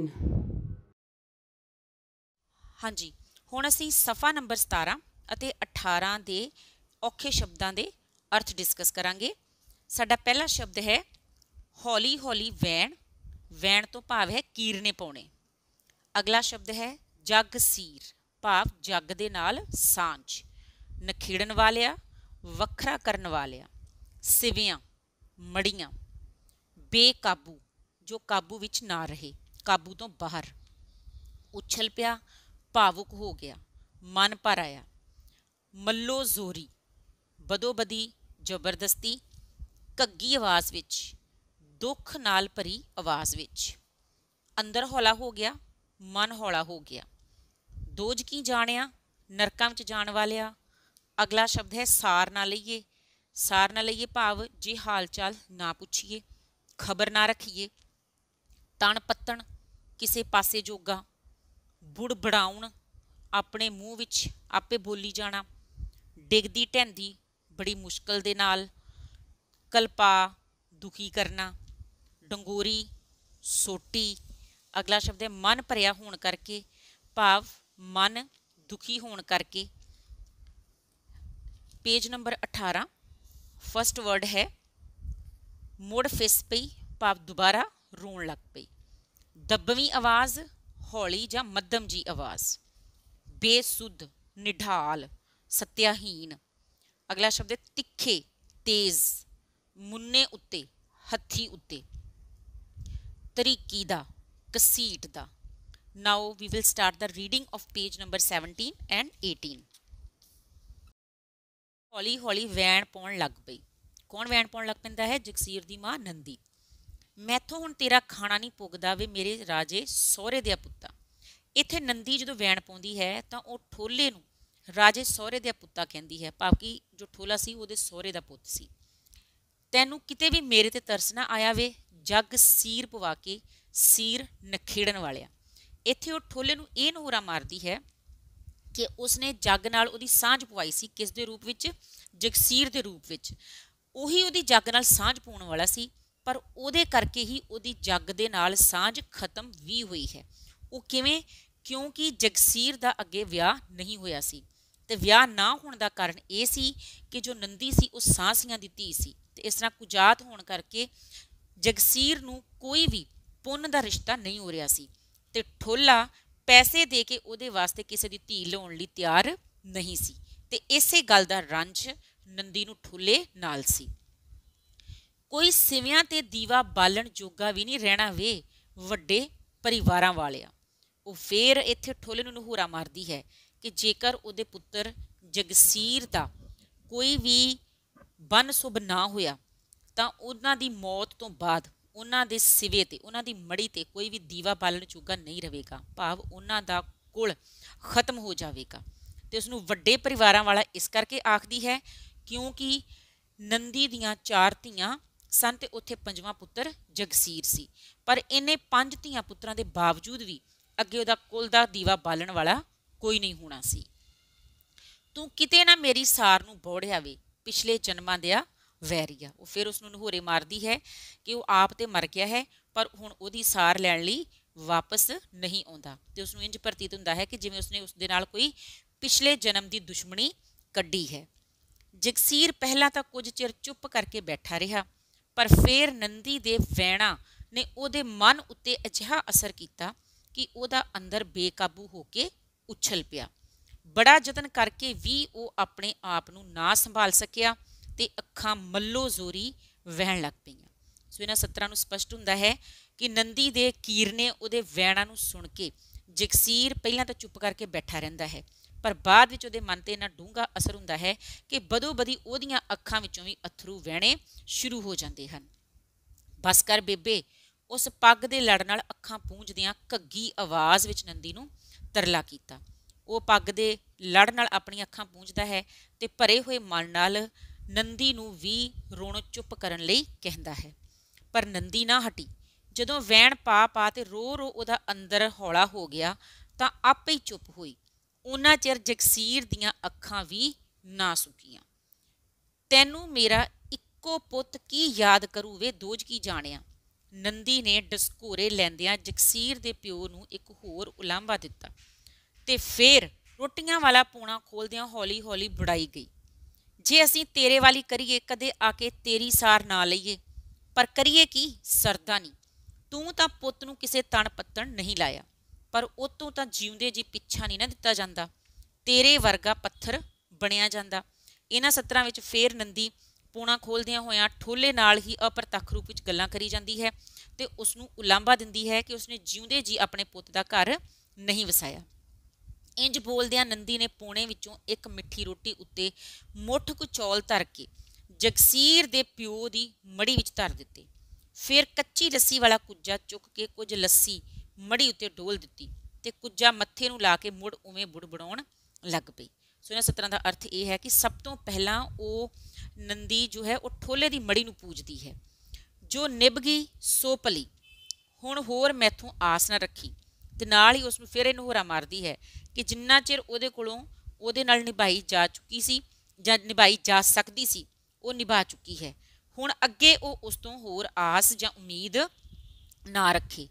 ਹਾਂਜੀ ਹੁਣ ਅਸੀਂ ਸਫਾ ਨੰਬਰ 17 ਅਤੇ 18 ਦੇ ਔਖੇ ਸ਼ਬਦਾਂ ਦੇ ਅਰਥ ਡਿਸਕਸ ਕਰਾਂਗੇ ਸਾਡਾ ਪਹਿਲਾ ਸ਼ਬਦ ਹੈ ਹੌਲੀ ਹੌਲੀ ਵਹਿਣ ਵਹਿਣ ਤੋਂ ਭਾਵ ਹੈ ਕੀਰਨੇ ਪਾਉਣੇ ਅਗਲਾ ਸ਼ਬਦ ਹੈ ਜਗ ਸੀਰ ਭਾਵ ਜਗ ਦੇ ਨਾਲ ਸਾਂਝ ਨਖੇੜਨ ਵਾਲਿਆ ਵੱਖਰਾ ਕਰਨ ਵਾਲਿਆ ਸਿਵਿਆਂ ਮੜੀਆਂ ਬੇਕਾਬੂ ਜੋ ਕਾਬੂ ਵਿੱਚ ਨਾ ਰਹੇ ਕਾਬੂ ਤੋਂ ਬਾਹਰ ਉਛਲ ਪਿਆ ਭਾਵੁਕ ਹੋ ਗਿਆ ਮਨ ਪਰ ਆਇਆ ਮੱਲੋ ਜ਼ੋਰੀ ਬਦੋ ਬਦੀ ਜ਼ਬਰਦਸਤੀ ਕੱਗੀ ਆਵਾਜ਼ ਵਿੱਚ ਦੁੱਖ ਨਾਲ ਭਰੀ ਆਵਾਜ਼ ਵਿੱਚ ਅੰਦਰ ਹੌਲਾ ਹੋ ਗਿਆ ਮਨ ਹੌਲਾ ਹੋ ਗਿਆ ਦੋਜ ਕੀ ਜਾਣਿਆ ਨਰਕਾਂ ਵਿੱਚ ਜਾਣ ਵਾਲਿਆ ਅਗਲਾ ਸ਼ਬਦ ਹੈ ਸਾਰ ਨਾ ਲਈਏ ਸਾਰ ਨਾ ਲਈਏ ਭਾਵ ਜੇ ਹਾਲਚਾਲ ਨਾ ਪੁੱਛੀਏ ਖਬਰ ਨਾ ਰੱਖੀਏ ਤਣ ਪੱਤਣ ਕਿਸੇ ਪਾਸੇ ਜੋਗਾ ਬੜਾਉਣ ਆਪਣੇ ਮੂੰਹ ਵਿੱਚ ਆਪੇ ਬੋਲੀ ਜਾਣਾ ਡਿਗਦੀ ਢੈਂਦੀ ਬੜੀ ਮੁਸ਼ਕਲ ਦੇ ਨਾਲ ਕਲਪਾ ਦੁਖੀ ਕਰਨਾ ਡੰਗੋਰੀ ਸੋਟੀ ਅਗਲਾ ਸ਼ਬਦ ਹੈ ਮਨ ਭਰਿਆ ਹੋਣ ਕਰਕੇ ਭਾਵ ਮਨ ਦੁਖੀ ਹੋਣ ਕਰਕੇ ਪੇਜ ਨੰਬਰ 18 ਫਰਸਟ ਵਰਡ ਹੈ ਮੋੜ ਫਿਸ ਪਈ ਭਾਵ ਦੁਬਾਰਾ ਰੋਣ ਲੱਗ ਪਈ ਦੱਬਵੀਂ ਆਵਾਜ਼ ਹੌਲੀ ਜਾਂ ਮੱਧਮ ਜੀ ਆਵਾਜ਼ ਬੇਸੁੱਧ ਨਿਢਾਲ ਸਤਿਆਹੀਨ ਅਗਲਾ ਸ਼ਬਦ ਹੈ ਤਿੱਖੇ ਤੇਜ਼ ਮੁੰਨੇ ਉੱਤੇ ਹੱਥੀ ਉੱਤੇ ਤਰੀਕੀ ਦਾ ਕਸੀਟ ਦਾ now we will start the reading of page number 17 and 18 ਹੌਲੀ ਹੌਲੀ ਵੈਣ ਪਾਉਣ ਲੱਗ ਪਈ ਕੌਣ ਵੈਣ ਪਾਉਣ ਲੱਗ ਪੈਂਦਾ ਹੈ ਜਗਸੀਰ ਦੀ ਮਾਂ ਨੰਦੀ ਮੈਥੋਂ ਹੁਣ ਤੇਰਾ ਖਾਣਾ ਨਹੀਂ ਪੁੱਗਦਾ ਵੇ ਮੇਰੇ ਰਾਜੇ ਸੋਹਰੇ ਦੇ ਪੁੱਤਾ ਇੱਥੇ ਨੰਦੀ ਜਦੋਂ ਵੈਣ ਪਾਉਂਦੀ ਹੈ ਤਾਂ ਉਹ ਠੋਲੇ ਨੂੰ ਰਾਜੇ ਸੋਹਰੇ ਦੇ ਪੁੱਤਾ ਕਹਿੰਦੀ ਹੈ ਭਾਵ ਕਿ ਜੋ ਠੋਲਾ ਸੀ ਉਹਦੇ ਸੋਹਰੇ ਦਾ ਪੁੱਤ ਸੀ ਤੈਨੂੰ ਕਿਤੇ ਵੀ ਮੇਰੇ ਤੇ ਤਰਸ ਨਾ ਆਇਆ ਵੇ ਜੱਗ ਸੀਰ ਪਵਾ ਕੇ ਸੀਰ ਨਖੇੜਨ ਵਾਲਿਆ ਇੱਥੇ ਉਹ ਠੋਲੇ ਨੂੰ ਇਹ ਨੋਰਾ ਮਾਰਦੀ ਹੈ ਕਿ ਉਸਨੇ ਜੱਗ ਨਾਲ ਉਹਦੀ ਸਾਂਝ ਪਵਾਈ ਸੀ ਕਿਸ ਦੇ ਰੂਪ ਵਿੱਚ ਜਗਸੀਰ ਦੇ ਰੂਪ ਵਿੱਚ ਉਹੀ ਉਹਦੀ ਜੱਗ ਨਾਲ ਸਾਂਝ ਪਾਉਣ ਵਾਲਾ ਸੀ ਪਰ ਉਹਦੇ ਕਰਕੇ ਹੀ ਉਹਦੀ ਜੱਗ ਦੇ ਨਾਲ ਸਾਂਝ ਖਤਮ ਵੀ ਹੋਈ ਹੈ ਉਹ ਕਿਵੇਂ ਕਿਉਂਕਿ ਜਗਸੀਰ ਦਾ ਅੱਗੇ ਵਿਆਹ ਨਹੀਂ ਹੋਇਆ ਸੀ ਤੇ ਵਿਆਹ ਨਾ ਹੋਣ ਦਾ ਕਾਰਨ ਇਹ ਸੀ ਕਿ ਜੋ ਨੰਦੀ ਸੀ ਉਹ ਸਾਸੀਆਂ ਦੀ ਧੀ ਸੀ ਤੇ ਇਸ ਤਰ੍ਹਾਂ ਕੁਜਾਤ ਹੋਣ ਕਰਕੇ ਜਗਸੀਰ ਨੂੰ ਕੋਈ ਵੀ ਪੁੰਨ ਦਾ ਰਿਸ਼ਤਾ ਨਹੀਂ ਹੋ ਰਿਹਾ ਸੀ ਤੇ ਠੋਲਾ ਪੈਸੇ ਦੇ ਕੇ ਉਹਦੇ ਵਾਸਤੇ ਕਿਸੇ ਦੀ ਧੀ ਲਾਉਣ ਲਈ ਤਿਆਰ ਨਹੀਂ ਸੀ ਤੇ ਇਸੇ ਗੱਲ ਦਾ ਰੰਜ ਨੰਦੀ ਨੂੰ ਠੁੱਲੇ ਨਾਲ ਸੀ ਕੋਈ ਸਿਵਿਆਂ ਤੇ ਦੀਵਾ ਬਾਲਣ ਜੋਗਾ ਵੀ ਨਹੀਂ ਰਹਿਣਾ ਵੇ ਵੱਡੇ ਪਰਿਵਾਰਾਂ ਵਾਲਿਆ ਉਹ ਫੇਰ ਇੱਥੇ ਠੋਲੇ ਨੂੰ ਨਹੂਰਾ ਮਾਰਦੀ ਹੈ ਕਿ ਜੇਕਰ ਉਹਦੇ ਪੁੱਤਰ ਜਗਸੀਰ ਦਾ ਕੋਈ ਵੀ ਬਨ ਸੁਭ ਨਾ ਹੋਇਆ ਤਾਂ ਉਹਨਾਂ ਦੀ ਮੌਤ ਤੋਂ ਬਾਅਦ ਉਹਨਾਂ ਦੇ ਸਿਵੇ ਤੇ ਉਹਨਾਂ ਦੀ ਮੜੀ ਤੇ ਕੋਈ ਵੀ ਦੀਵਾ ਬਾਲਣ ਚੁੱਕਾ ਨਹੀਂ ਰਹੇਗਾ ਭਾਵ ਉਹਨਾਂ ਦਾ ਕੁਲ ਖਤਮ ਹੋ ਜਾਵੇਗਾ ਤੇ ਉਸ ਨੂੰ ਵੱਡੇ ਪਰਿਵਾਰਾਂ ਵਾਲਾ ਇਸ ਕਰਕੇ ਆਖਦੀ ਹੈ ਕਿਉਂਕਿ ਨੰਦੀ ਦੀਆਂ ਚਾਰ ਧੀਆਂ ਸਨ ਤੇ ਉੱਥੇ ਪੰਜਵਾਂ ਪੁੱਤਰ ਜਗਸੀਰ ਸੀ ਪਰ ਇਹਨੇ ਪੰਜ ਧੀਆਂ ਪੁੱਤਰਾਂ ਦੇ ਬਾਵਜੂਦ ਵੀ ਅੱਗੇ ਉਹਦਾ ਕੁਲ ਦਾ ਦੀਵਾ ਬਾਲਣ ਵਾਲਾ ਕੋਈ ਨਹੀਂ ਹੋਣਾ ਸੀ ਤੂੰ ਕਿਤੇ ਨਾ ਮੇਰੀ ਸਾਰ ਨੂੰ ਬੋੜਿਆ ਵੇ ਪਿਛਲੇ ਜਨਮਾਂ ਦਿਆ ਵੈਰੀਆ ਉਹ ਫਿਰ ਉਸ ਨੂੰ ਨਹੋਰੇ ਮਾਰਦੀ ਹੈ ਕਿ ਉਹ ਆਪ ਤੇ ਮਰ ਗਿਆ ਹੈ ਪਰ ਹੁਣ ਉਹਦੀ ਸਾਰ ਲੈਣ ਲਈ ਵਾਪਸ ਨਹੀਂ ਆਉਂਦਾ ਤੇ ਉਸ ਨੂੰ ਇੰਜ ਪ੍ਰਤੀਤ ਹੁੰਦਾ ਹੈ ਕਿ ਜਿਵੇਂ ਉਸਨੇ ਉਸ ਦੇ ਨਾਲ ਕੋਈ ਪਿਛਲੇ ਜਨਮ ਦੀ ਦੁਸ਼ਮਣੀ ਕੱਢੀ ਹੈ ਜਗਸੀਰ ਪਹਿਲਾਂ ਤਾਂ ਕੁਝ ਚਿਰ ਚੁੱਪ ਕਰਕੇ ਬੈਠਾ ਰਿਹਾ ਪਰ ਫੇਰ ਨੰਦੀ ਦੇ ਵੈਣਾ ਨੇ ਉਹਦੇ ਮਨ ਉੱਤੇ ਅਜਿਹਾ ਅਸਰ ਕੀਤਾ ਕਿ ਉਹਦਾ ਅੰਦਰ ਬੇਕਾਬੂ ਹੋ ਕੇ ਉਛਲ ਪਿਆ ਬੜਾ ਯਤਨ ਕਰਕੇ ਵੀ ਉਹ ਆਪਣੇ ਆਪ ਨੂੰ ਨਾ ਸੰਭਾਲ ਸਕਿਆ ਤੇ ਅੱਖਾਂ ਮੱਲੋ ਜ਼ੋਰੀ ਵਹਿਣ ਲੱਗ ਪਈਆਂ ਸੋ ਇਹਨਾਂ 17 ਨੂੰ ਸਪਸ਼ਟ ਹੁੰਦਾ ਹੈ ਕਿ ਨੰਦੀ ਦੇ ਕੀਰਨੇ ਉਹਦੇ ਵਹਿਣਾ ਨੂੰ ਸੁਣ ਕੇ ਜਗਸੀਰ ਪਹਿਲਾਂ ਤਾਂ ਚੁੱਪ ਕਰਕੇ ਬੈਠਾ ਰਹਿੰਦਾ ਹੈ ਪਰ ਬਾਅਦ ਵਿੱਚ ਉਹਦੇ ਮਨ ਤੇ ਇਹਨਾਂ ਡੂੰਘਾ ਅਸਰ ਹੁੰਦਾ ਹੈ ਕਿ ਬਦੋ ਬਦੀ ਉਹਦੀਆਂ ਅੱਖਾਂ ਵਿੱਚੋਂ ਵੀ ਅਥਰੂ ਵਹਿਣੇ ਸ਼ੁਰੂ ਹੋ ਜਾਂਦੇ ਹਨ ਬਸ ਕਰ ਬੇਬੇ ਉਸ ਪੱਗ ਦੇ ਲੜ ਨਾਲ ਅੱਖਾਂ ਪੂੰਝਦਿਆਂ ਘੱਗੀ ਆਵਾਜ਼ ਵਿੱਚ ਨੰਦੀ ਨੂੰ ਤਰਲਾ ਕੀਤਾ ਉਹ ਪੱਗ ਦੇ ਲੜ ਨਾਲ ਆਪਣੀ ਅੱਖਾਂ ਪੂੰਝਦਾ ਹੈ ਤੇ ਭਰੇ ਹੋਏ ਮਨ ਨਾਲ ਨੰਦੀ ਨੂੰ ਵੀ ਰੋਣ ਚੁੱਪ ਕਰਨ ਲਈ ਕਹਿੰਦਾ ਹੈ ਪਰ ਨੰਦੀ ਨਾ ਹਟੀ ਜਦੋਂ ਵੈਣ ਪਾ ਪਾ ਤੇ ਰੋ ਰੋ ਉਹਦਾ ਅੰਦਰ ਹੌਲਾ ਹੋ ਗਿਆ ਤਾਂ ਆਪੇ ਹੀ ਚੁੱਪ ਹੋਈ ਉਹਨਾਂ ਚਿਰ ਜਗਸੀਰ ਦੀਆਂ ਅੱਖਾਂ ਵੀ ਨਾ ਸੁਕੀਆਂ ਤੈਨੂੰ ਮੇਰਾ ਇੱਕੋ ਪੁੱਤ ਕੀ ਯਾਦ ਕਰੂ ਵੇ ਦੋਜ ਕੀ ਜਾਣਿਆ ਨੰਦੀ ਨੇ ਡਸਕੂਰੇ ਲੈਂਦਿਆਂ ਜਕਸੀਰ ਦੇ ਪਿਓ ਨੂੰ ਇੱਕ ਹੋਰ ਉਲਾਂਭਾ ਦਿੱਤਾ ਤੇ ਫੇਰ ਰੋਟੀਆਂ ਵਾਲਾ ਪੂਣਾ ਖੋਲਦਿਆਂ ਹੌਲੀ-ਹੌਲੀ ਬੁੜਾਈ ਗਈ ਜੇ ਅਸੀਂ ਤੇਰੇ ਵਾਲੀ ਕਰੀਏ ਕਦੇ ਆ ਕੇ ਤੇਰੀ ਸਾਰ ਨਾ ਲਈਏ ਪਰ ਕਰੀਏ ਕੀ ਸਰਦਾ ਨਹੀਂ ਤੂੰ ਤਾਂ ਪੁੱਤ ਨੂੰ ਕਿਸੇ ਤਣ ਪੱਤਣ ਨਹੀਂ ਲਾਇਆ ਪਰ ਉਹ ਤੋਂ ਤਾਂ ਜਿਉਂਦੇ ਜੀ ਪਿੱਛਾ ਨਹੀਂ ਨਾ ਦਿੱਤਾ ਜਾਂਦਾ ਤੇਰੇ ਵਰਗਾ ਪੱਥਰ ਬਣਿਆ ਜਾਂਦਾ ਇਹਨਾਂ ਸਤਰਾਂ ਵਿੱਚ ਫੇਰ ਨੰਦੀ ਪੂਣਾ ਖੋਲਦਿਆਂ ਹੋਇਆਂ ਠੋਲੇ ਨਾਲ ਹੀ ਅਪਰਤੱਖ ਰੂਪ ਵਿੱਚ ਗੱਲਾਂ ਕਰੀ ਜਾਂਦੀ ਹੈ ਤੇ ਉਸ ਨੂੰ ਉਲਾਂਭਾ ਦਿੰਦੀ ਹੈ ਕਿ ਉਸਨੇ ਜਿਉਂਦੇ ਜੀ ਆਪਣੇ ਪੁੱਤ ਦਾ ਘਰ ਨਹੀਂ ਵਸਾਇਆ ਇੰਜ ਬੋਲਦਿਆਂ ਨੰਦੀ ਨੇ ਪੂਣੇ ਵਿੱਚੋਂ ਇੱਕ ਮਿੱਠੀ ਰੋਟੀ ਉੱਤੇ ਮੁੱਠ ਕੁ ਚੌਲ ਧਰ ਕੇ ਜਗਸੀਰ ਦੇ ਪਿਓ ਦੀ ਮੜੀ ਵਿੱਚ ਧਰ ਦਿੱਤੀ ਫਿਰ ਕੱਚੀ ਲੱਸੀ ਵਾਲਾ ਕੁੱਜਾ ਚੁੱਕ ਕੇ ਕੁਝ ਲੱਸੀ ਮੜੀ ਉੱਤੇ ਡੋਲ ਦਿੱਤੀ ਤੇ ਕੁੱਜਾ ਮੱਥੇ ਨੂੰ ਲਾ ਕੇ ਮੁੜ ਉਵੇਂ ਬੁੜਬੜਾਉਣ ਲੱਗ ਪਈ ਸੋ ਇਹਨਾਂ ਸਤਰਾਂ ਦਾ ਅਰਥ ਇਹ ਹੈ ਕਿ ਸਭ ਤੋਂ ਪਹਿਲਾਂ ਉਹ ਨੰਦੀ ਜੋ ਹੈ ਉਹ ਠੋਲੇ ਦੀ ਮੜੀ ਨੂੰ ਪੂਜਦੀ ਹੈ ਜੋ ਨਿਭ ਗਈ ਸੋ ਪਲੀ ਹੁਣ ਹੋਰ ਮੈਥੋਂ ਆਸ ਨਾ ਰੱਖੀ ਤੇ ਨਾਲ ਹੀ ਉਸ ਨੂੰ ਫਿਰ ਇਹਨੂੰ ਹੋਰਾ ਮਾਰਦੀ ਹੈ ਕਿ ਜਿੰਨਾ ਚਿਰ ਉਹਦੇ ਕੋਲੋਂ ਉਹਦੇ ਨਾਲ ਨਿਭਾਈ ਜਾ ਚੁੱਕੀ ਸੀ ਜਾਂ ਨਿਭਾਈ ਜਾ ਸਕਦੀ ਸੀ ਉਹ ਨਿਭਾ ਚੁੱਕੀ ਹੈ ਹੁਣ ਅੱਗੇ ਉਹ ਉਸ ਤੋਂ ਹੋਰ ਆਸ ਜਾਂ ਉਮੀਦ ਨਾ ਰੱਖੇ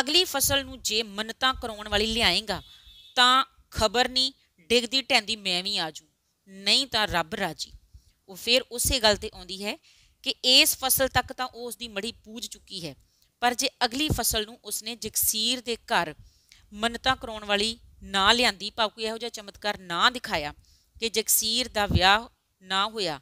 ਅਗਲੀ ਫਸਲ ਨੂੰ ਜੇ ਮੰਨਤਾ ਕਰਾਉਣ ਵਾਲੀ ਲਿਆਏਗਾ ਤਾਂ ਖਬਰ ਨਹੀਂ ਡਿੱਗਦੀ ਟੈਂਦੀ ਮੈਂ ਵੀ ਆਜੂ ਨਹੀਂ ਤਾਂ ਰੱਬ ਰਾਜੀ ਉਹ ਫਿਰ ਉਸੇ ਗੱਲ ਤੇ ਆਉਂਦੀ ਹੈ ਕਿ ਇਸ ਫਸਲ ਤੱਕ ਤਾਂ ਉਸ ਦੀ ਮੜੀ ਪੂਜ ਚੁੱਕੀ ਹੈ ਪਰ ਜੇ ਅਗਲੀ ਫਸਲ ਨੂੰ ਉਸਨੇ ਜਗਸੀਰ ਦੇ ਘਰ ਮੰਨਤਾ ਕਰਾਉਣ ਵਾਲੀ ਨਾ ਲਿਆਂਦੀ ਭਾਵ ਕੋਈ ਇਹੋ ਜਿਹਾ ਚਮਤਕਾਰ ਨਾ ਦਿਖਾਇਆ ਕਿ ਜਗਸੀਰ ਦਾ ਵਿਆਹ ਨਾ ਹੋਇਆ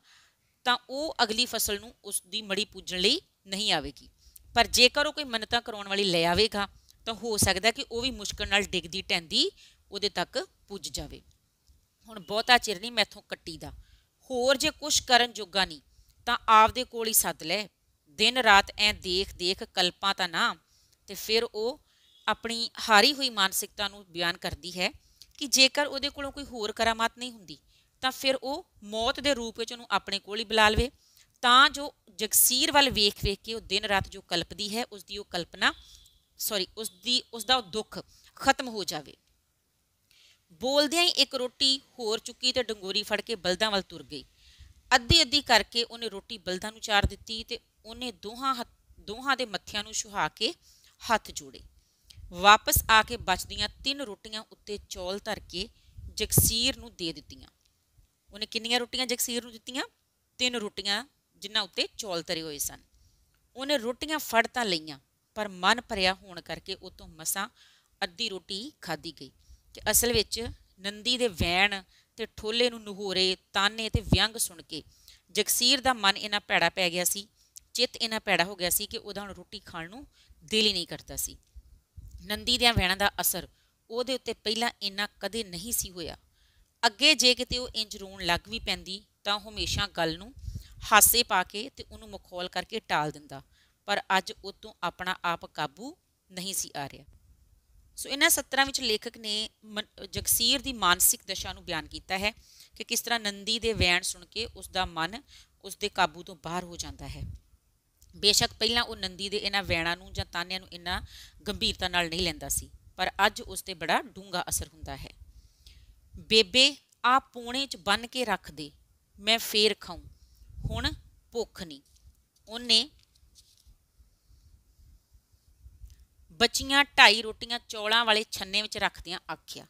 ਤਾਂ ਉਹ ਅਗਲੀ ਫਸਲ ਨੂੰ ਉਸ ਦੀ ਮੜੀ ਪੂਜਣ ਲਈ ਨਹੀਂ ਆਵੇਗੀ ਪਰ ਜੇਕਰ ਉਹ ਕੋਈ ਮੰਨਤਾ ਕਰਾਉਣ ਵਾਲੀ ਲੈ ਆਵੇਗਾ ਤਾਂ ਹੋ ਸਕਦਾ ਕਿ ਉਹ ਵੀ ਮੁਸ਼ਕਲ ਨਾਲ ਡਿੱਗਦੀ ਟੈਂਦੀ ਉਹਦੇ ਤੱਕ ਪੁੱਜ ਜਾਵੇ ਹੁਣ ਬਹੁਤਾ ਚਿਰ ਨਹੀਂ ਮੈਥੋਂ ਕੱਟੀ ਦਾ ਹੋਰ ਜੇ ਕੁਝ ਕਰਨ ਜੋਗਾ ਨਹੀਂ ਤਾਂ ਆਪਦੇ ਕੋਲ ਹੀ ਸੱਦ ਲੈ ਦਿਨ ਰਾਤ ਐ ਦੇਖ ਦੇਖ ਕਲਪਾਂ ਤਾਂ ਨਾ ਤੇ ਫਿਰ ਉਹ ਆਪਣੀ ਹਾਰੀ ਹੋਈ ਮਾਨਸਿਕਤਾ ਨੂੰ ਬਿਆਨ ਕਰਦੀ ਹੈ ਕਿ ਜੇਕਰ ਉਹਦੇ ਕੋਲੋਂ ਕੋਈ ਹੋਰ ਕਰਾਮਾਤ ਨਹੀਂ ਹੁੰਦੀ ਤਾਂ ਫਿਰ ਉਹ ਮੌਤ ਦੇ ਰੂਪ ਵਿੱਚ ਉਹਨੂੰ ਆਪਣੇ ਕੋਲ ਹੀ ਬੁਲਾ ਲਵੇ ਤਾਂ ਜੋ ਜਗਸੀਰ ਵੱਲ ਵੇਖ ਵੇਖ ਕੇ ਉਹ ਦਿਨ ਰਾਤ ਜੋ ਕਲਪਦੀ ਹੈ ਉਸ ਦੀ ਉਹ ਕਲਪਨਾ ਸੌਰੀ ਉਸ ਦੀ ਉਸ ਦਾ ਦੁੱਖ ਖਤਮ ਹੋ ਜਾਵੇ ਬੋਲਦਿਆਂ ਹੀ ਇੱਕ ਰੋਟੀ ਹੋਰ ਚੁੱਕੀ ਤੇ ਡੰਗੋਰੀ ਫੜ ਕੇ ਬਲਦਾਂ ਵੱਲ ਤੁਰ ਗਈ ਅੱਧੀ ਅੱਧੀ ਕਰਕੇ ਉਹਨੇ ਰੋਟੀ ਬਲਦਾਂ ਨੂੰ ਚਾਰ ਦਿੱਤੀ ਤੇ ਉਹਨੇ ਦੋਹਾਂ ਦੋਹਾਂ ਦੇ ਮੱਥਿਆਂ ਨੂੰ ਸੁਹਾ ਕੇ ਹੱਥ ਜੋੜੇ ਵਾਪਸ ਆ ਕੇ ਬਚਦੀਆਂ ਤਿੰਨ ਰੋਟੀਆਂ ਉੱਤੇ ਚੌਲ ਧਰ ਕੇ ਜਗਸੀਰ ਨੂੰ ਦੇ ਦਿੱਤੀਆਂ ਉਹਨੇ ਕਿੰਨੀਆਂ ਰੋਟੀਆਂ ਜਗਸੀਰ ਨੂੰ ਦਿੱਤੀਆਂ ਤਿੰਨ ਰੋਟੀਆਂ ਜਿਨ੍ਹਾਂ ਉੱਤੇ ਚੌਲ ਧਰੇ ਹੋਏ ਸਨ ਉਹਨੇ ਰੋਟੀਆਂ ਫੜ ਤਾਂ ਲਈਆਂ ਪਰ ਮਨ ਭਰਿਆ ਹੋਣ ਕਰਕੇ ਉਹ ਤੋਂ ਮਸਾਂ ਅੱਧੀ ਰੋਟੀ ਖਾਦੀ ਗਈ ਕਿ ਅਸਲ ਵਿੱਚ ਨੰਦੀ ਦੇ ਵੈਣ ਤੇ ਠੋਲੇ ਨੂੰ ਨਹੋਰੇ ਤਾਨੇ ਤੇ ਵਿਅੰਗ ਸੁਣ ਕੇ ਜਗਸੀਰ ਦਾ ਮਨ ਇਹਨਾਂ ਪੈੜਾ ਪੈ ਗਿਆ ਸੀ ਚਿੱਤ ਇਹਨਾਂ ਪੈੜਾ ਹੋ ਗਿਆ ਸੀ ਕਿ ਉਹਦਾ ਹੁਣ ਰੋਟੀ ਖਾਣ ਨੂੰ ਦਿਲ ਹੀ ਨਹੀਂ ਕਰਦਾ ਸੀ ਨੰਦੀ ਦੇ ਵੈਣਾਂ ਦਾ ਅਸਰ ਉਹਦੇ ਉੱਤੇ ਪਹਿਲਾਂ ਇੰਨਾ ਕਦੇ ਨਹੀਂ ਸੀ ਹੋਇਆ ਅੱਗੇ ਜੇ ਕਿਤੇ ਉਹ ਇੰਜ ਰੋਣ ਲੱਗ ਵੀ ਪੈਂਦੀ ਤਾਂ ਉਹ ਹਮੇਸ਼ਾ ਗੱਲ ਨੂੰ ਹਾਸੇ ਪਾ ਕੇ ਤੇ ਉਹਨੂੰ ਮਖੌਲ ਕਰਕੇ ਟਾਲ ਦਿੰਦਾ ਪਰ ਅੱਜ ਉਹ ਤੋਂ ਆਪਣਾ ਆਪ ਕਾਬੂ ਨਹੀਂ ਸੀ ਆ ਰਿਹਾ ਸੋ ਇਹਨਾਂ 17 ਵਿੱਚ ਲੇਖਕ ਨੇ ਜਗਸੀਰ ਦੀ ਮਾਨਸਿਕ ਦਸ਼ਾ ਨੂੰ ਬਿਆਨ ਕੀਤਾ ਹੈ ਕਿ ਕਿਸ ਤਰ੍ਹਾਂ ਨੰਦੀ ਦੇ ਵੈਣ ਸੁਣ ਕੇ ਉਸ ਦਾ ਮਨ ਉਸ ਦੇ ਕਾਬੂ ਤੋਂ ਬਾਹਰ ਹੋ ਜਾਂਦਾ ਹੈ ਬੇਸ਼ੱਕ ਪਹਿਲਾਂ ਉਹ ਨੰਦੀ ਦੇ ਇਹਨਾਂ ਵੈਣਾਂ ਨੂੰ ਜਾਂ ਤਾਨਿਆਂ ਨੂੰ ਇੰਨਾ ਗੰਭੀਰਤਾ ਨਾਲ ਨਹੀਂ ਲੈਂਦਾ ਸੀ ਪਰ ਅੱਜ ਉਸ ਤੇ ਬੜਾ ਡੂੰਘਾ ਅਸਰ ਹੁੰਦਾ ਹੈ ਬੇਬੇ ਆ ਪੂਣੇ 'ਚ ਬੰਨ ਕੇ ਰੱਖ ਦੇ ਮੈਂ ਫੇਰ ਖਾਉਂ ਹੁਣ ਭੁੱਖ ਨਹੀਂ ਉਹਨੇ ਬਚੀਆਂ ਢਾਈ ਰੋਟੀਆਂ ਚੌਲਾਂ ਵਾਲੇ ਛੰਨੇ ਵਿੱਚ ਰੱਖਦਿਆਂ ਆਖਿਆ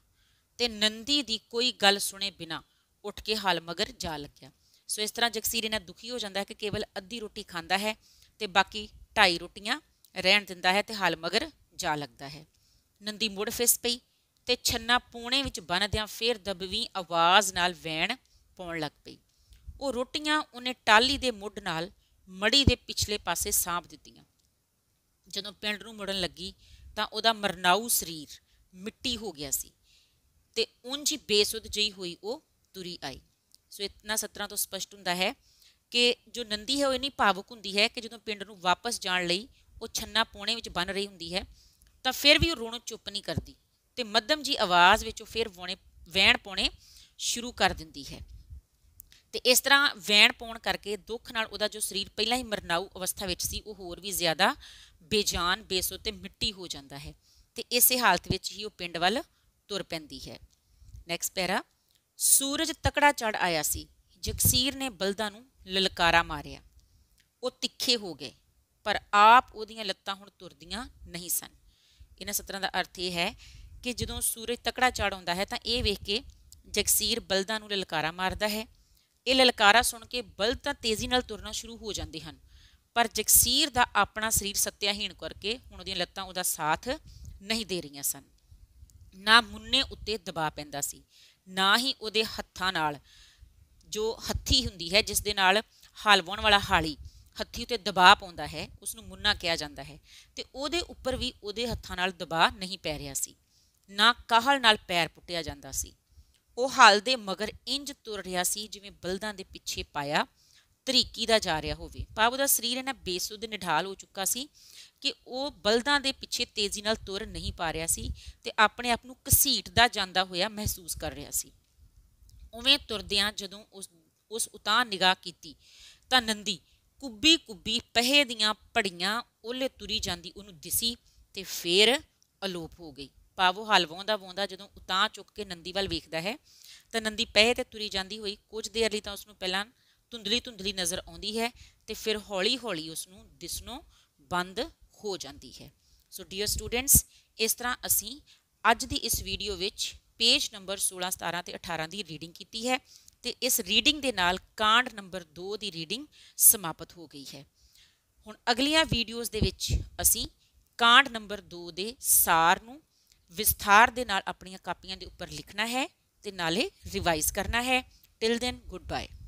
ਤੇ ਨੰਦੀ ਦੀ ਕੋਈ ਗੱਲ ਸੁਣੇ ਬਿਨਾ ਉੱਠ ਕੇ ਹਾਲ ਮਗਰ ਜਾ ਲੱਗਿਆ ਸੋ ਇਸ ਤਰ੍ਹਾਂ ਜਗਸੀਰ ਇਹਨਾਂ ਦੁਖੀ ਹੋ ਜਾਂਦਾ ਹੈ ਕਿ ਕੇਵਲ ਅੱਧੀ ਰੋਟੀ ਖਾਂਦਾ ਹੈ ਤੇ ਬਾਕੀ ਢਾਈ ਰੋਟੀਆਂ ਰਹਿਣ ਦਿੰਦਾ ਹੈ ਤੇ ਹਾਲ ਮਗਰ ਜਾ ਲੱਗਦਾ ਹੈ ਨੰਦੀ ਮੁੜ ਫਿਸ ਪਈ ਤੇ ਛੰਨਾ ਪੂਣੇ ਵਿੱਚ ਬੰਨਦਿਆਂ ਫੇਰ ਦਬਵੀਂ ਆਵਾਜ਼ ਨਾਲ ਵੈਣ ਪਾਉਣ ਲੱਗ ਪਈ ਉਹ ਰੋਟੀਆਂ ਉਹਨੇ ਟਾਲੀ ਦੇ ਮੁੱਢ ਨਾਲ ਮੜੀ ਦੇ ਪਿਛਲੇ ਪਾਸੇ ਸਾਂਭ ਦਿੱਤੀਆਂ ਜਦੋਂ ਪਿੰਡ ਨੂੰ ਮੁੜਨ ਲੱਗੀ ਤਾਂ ਉਹਦਾ ਮਰਨਾਉ ਸਰੀਰ ਮਿੱਟੀ ਹੋ ਗਿਆ ਸੀ ਤੇ ਉਂਝ ਹੀ ਬੇਸੁੱਧ ਜਈ ਹੋਈ ਉਹ ਤੁਰੀ ਆਈ ਸੋ ਇਤਨਾ 17 ਤੋਂ ਸਪਸ਼ਟ ਹੁੰਦਾ ਹੈ ਕਿ ਜੋ ਨੰਦੀ ਹੈ ਉਹ ਇਨੀ ਭਾਵੁਕ ਹੁੰਦੀ ਹੈ ਕਿ ਜਦੋਂ ਪਿੰਡ ਨੂੰ ਵਾਪਸ ਜਾਣ ਲਈ ਉਹ ਛੰਨਾ ਪੋਣੇ ਵਿੱਚ ਬਨ ਰਹੀ ਹੁੰਦੀ ਹੈ ਤਾਂ ਫਿਰ ਵੀ ਉਹ ਰੋਣ ਚੁੱਪ ਨਹੀਂ ਕਰਦੀ ਤੇ ਮੱਧਮ ਜੀ ਆਵਾਜ਼ ਵਿੱਚ ਉਹ ਫਿਰ ਵੋਣੇ ਵਹਿਣ ਪੋਣੇ ਸ਼ੁਰੂ ਕਰ ਦਿੰਦੀ ਹੈ ਤੇ ਇਸ ਤਰ੍ਹਾਂ ਵਹਿਣ ਪੋਣ ਕਰਕੇ ਦੁੱਖ ਨਾਲ ਉਹਦਾ ਜੋ ਸਰੀਰ ਪਹਿਲਾਂ ਹੀ ਮਰਨਾਉ ਅਵਸਥਾ ਵਿੱਚ ਸੀ ਉਹ ਹੋਰ ਵੀ ਜ਼ਿਆਦਾ ਬੇਜਾਨ ਬੇਸੋ ਤੇ ਮਿੱਟੀ ਹੋ ਜਾਂਦਾ ਹੈ ਤੇ ਇਸੇ ਹਾਲਤ ਵਿੱਚ ਹੀ ਉਹ ਪਿੰਡ ਵੱਲ ਤੁਰ ਪੈਂਦੀ ਹੈ ਨੈਕਸਟ ਪੈਰਾ ਸੂਰਜ ਤਕੜਾ ਚੜ ਆਇਆ ਸੀ ਜਗਸੀਰ ਨੇ ਬਲਦਾਂ ਨੂੰ ਲਲਕਾਰਾ ਮਾਰਿਆ ਉਹ ਤਿੱਖੇ ਹੋ ਗਏ ਪਰ ਆਪ ਉਹਦੀਆਂ ਲੱਤਾਂ ਹੁਣ ਤੁਰਦੀਆਂ ਨਹੀਂ ਸਨ ਇਹਨਾਂ ਸਤਰਾਂ ਦਾ ਅਰਥ ਇਹ ਹੈ ਕਿ ਜਦੋਂ ਸੂਰਜ ਤਕੜਾ ਚੜ ਆਉਂਦਾ ਹੈ ਤਾਂ ਇਹ ਵੇਖ ਕੇ ਜਗਸੀਰ ਬਲਦਾਂ ਨੂੰ ਲਲਕਾਰਾ ਮਾਰਦਾ ਹੈ ਇਹ ਲਲਕਾਰਾ ਸੁਣ ਕੇ ਬਲਦ ਤਾਂ ਤੇਜ਼ੀ ਨਾਲ ਤੁਰਨਾ ਸ਼ੁਰੂ ਹੋ ਜਾਂਦੇ ਹਨ ਪਰ ਜਕਸੀਰ ਦਾ ਆਪਣਾ ਸਰੀਰ ਸਤਿਆਹੀਣ ਕਰਕੇ ਹੁਣ ਉਹਦੀਆਂ ਲੱਤਾਂ ਉਹਦਾ ਸਾਥ ਨਹੀਂ ਦੇ ਰਹੀਆਂ ਸਨ ਨਾ ਮੁੰਨੇ ਉੱਤੇ ਦਬਾਅ ਪੈਂਦਾ ਸੀ ਨਾ ਹੀ ਉਹਦੇ ਹੱਥਾਂ ਨਾਲ ਜੋ ਹੱਥੀ ਹੁੰਦੀ ਹੈ ਜਿਸ ਦੇ ਨਾਲ ਹਲਵਾਉਣ ਵਾਲਾ ਹਾਲੀ ਹੱਥੀ ਉੱਤੇ ਦਬਾਅ ਪਾਉਂਦਾ ਹੈ ਉਸ ਨੂੰ ਮੁੰਨਾ ਕਿਹਾ ਜਾਂਦਾ ਹੈ ਤੇ ਉਹਦੇ ਉੱਪਰ ਵੀ ਉਹਦੇ ਹੱਥਾਂ ਨਾਲ ਦਬਾਅ ਨਹੀਂ ਪੈ ਰਿਹਾ ਸੀ ਨਾ ਕਾਹਲ ਨਾਲ ਪੈਰ ਪੁੱਟਿਆ ਜਾਂਦਾ ਸੀ ਉਹ ਹਾਲ ਦੇ ਮਗਰ ਇੰਜ ਤੁਰ ਰਿਹਾ ਸੀ ਜਿਵੇਂ ਬਲਦਾਂ ਦੇ ਪਿੱਛੇ ਪਾਇਆ ਤਰੀਕੀ ਦਾ ਜਾ ਰਿਹਾ ਹੋਵੇ ਪਾਪ ਉਹਦਾ ਸਰੀਰ ਇਹਨਾਂ ਬੇਸੁੱਧ ਨਿਢਾਲ ਹੋ ਚੁੱਕਾ ਸੀ ਕਿ ਉਹ ਬਲਦਾਂ ਦੇ ਪਿੱਛੇ ਤੇਜ਼ੀ ਨਾਲ ਤੁਰ ਨਹੀਂ ਪਾ ਰਿਹਾ ਸੀ ਤੇ ਆਪਣੇ ਆਪ ਨੂੰ ਘਸੀਟਦਾ ਜਾਂਦਾ ਹੋਇਆ ਮਹਿਸੂਸ ਕਰ ਰਿਹਾ ਸੀ ਉਵੇਂ ਤੁਰਦਿਆਂ ਜਦੋਂ ਉਸ ਉਸ ਉਤਾਂ ਨਿਗਾਹ ਕੀਤੀ ਤਾਂ ਨੰਦੀ ਕੁੱਬੀ ਕੁੱਬੀ ਪਹੇ ਦੀਆਂ ਪੜੀਆਂ ਉਲੇ ਤੁਰੀ ਜਾਂਦੀ ਉਹਨੂੰ ਦਿਸੀ ਤੇ ਫੇਰ ਅਲੋਪ ਹੋ ਗਈ ਪਾਵੋ ਹਲਵੋਂ ਦਾ ਵੋਂਦਾ ਜਦੋਂ ਉਤਾਂ ਚੁੱਕ ਕੇ ਨੰਦੀ ਵੱਲ ਵੇਖਦਾ ਹੈ ਤਾਂ ਨੰਦੀ ਪਹੇ ਤੇ ਤੁਰੀ ਜਾਂਦੀ ਹੋਈ ਕੁਝ ਦੇਰ ਲਈ ਤਾਂ ਉਸ ਨੂੰ ਪਹਿਲਾਂ ਧੁੰਦਲੀ ਧੁੰਦਲੀ ਨਜ਼ਰ ਆਉਂਦੀ ਹੈ ਤੇ ਫਿਰ ਹੌਲੀ-ਹੌਲੀ ਉਸ ਨੂੰ ਦਿਸਣੋਂ ਬੰਦ ਹੋ ਜਾਂਦੀ ਹੈ ਸੋ ਡੀਅਰ ਸਟੂਡੈਂਟਸ ਇਸ ਤਰ੍ਹਾਂ ਅਸੀਂ ਅੱਜ ਦੀ ਇਸ ਵੀਡੀਓ ਵਿੱਚ ਪੇਜ ਨੰਬਰ 16 17 ਤੇ 18 ਦੀ ਰੀਡਿੰਗ ਕੀਤੀ ਹੈ ਤੇ ਇਸ ਰੀਡਿੰਗ ਦੇ ਨਾਲ ਕਾਂਡ ਨੰਬਰ 2 ਦੀ ਰੀਡਿੰਗ ਸਮਾਪਤ ਹੋ ਗਈ ਹੈ ਹੁਣ ਅਗਲੀਆਂ ਵੀਡੀਓਜ਼ ਦੇ ਵਿੱਚ ਅਸੀਂ ਕਾਂਡ ਨੰਬਰ 2 ਦੇ ਸਾਰ ਨੂੰ ਵਿਸਥਾਰ ਦੇ ਨਾਲ ਆਪਣੀਆਂ ਕਾਪੀਆਂ ਦੇ ਉੱਪਰ ਲਿਖਣਾ ਹੈ ਤੇ ਨਾਲੇ ਰਿਵਾਈਜ਼ ਕਰਨਾ ਹੈ ਟਿਲ ਦੈਨ ਗੁੱਡ ਬਾਏ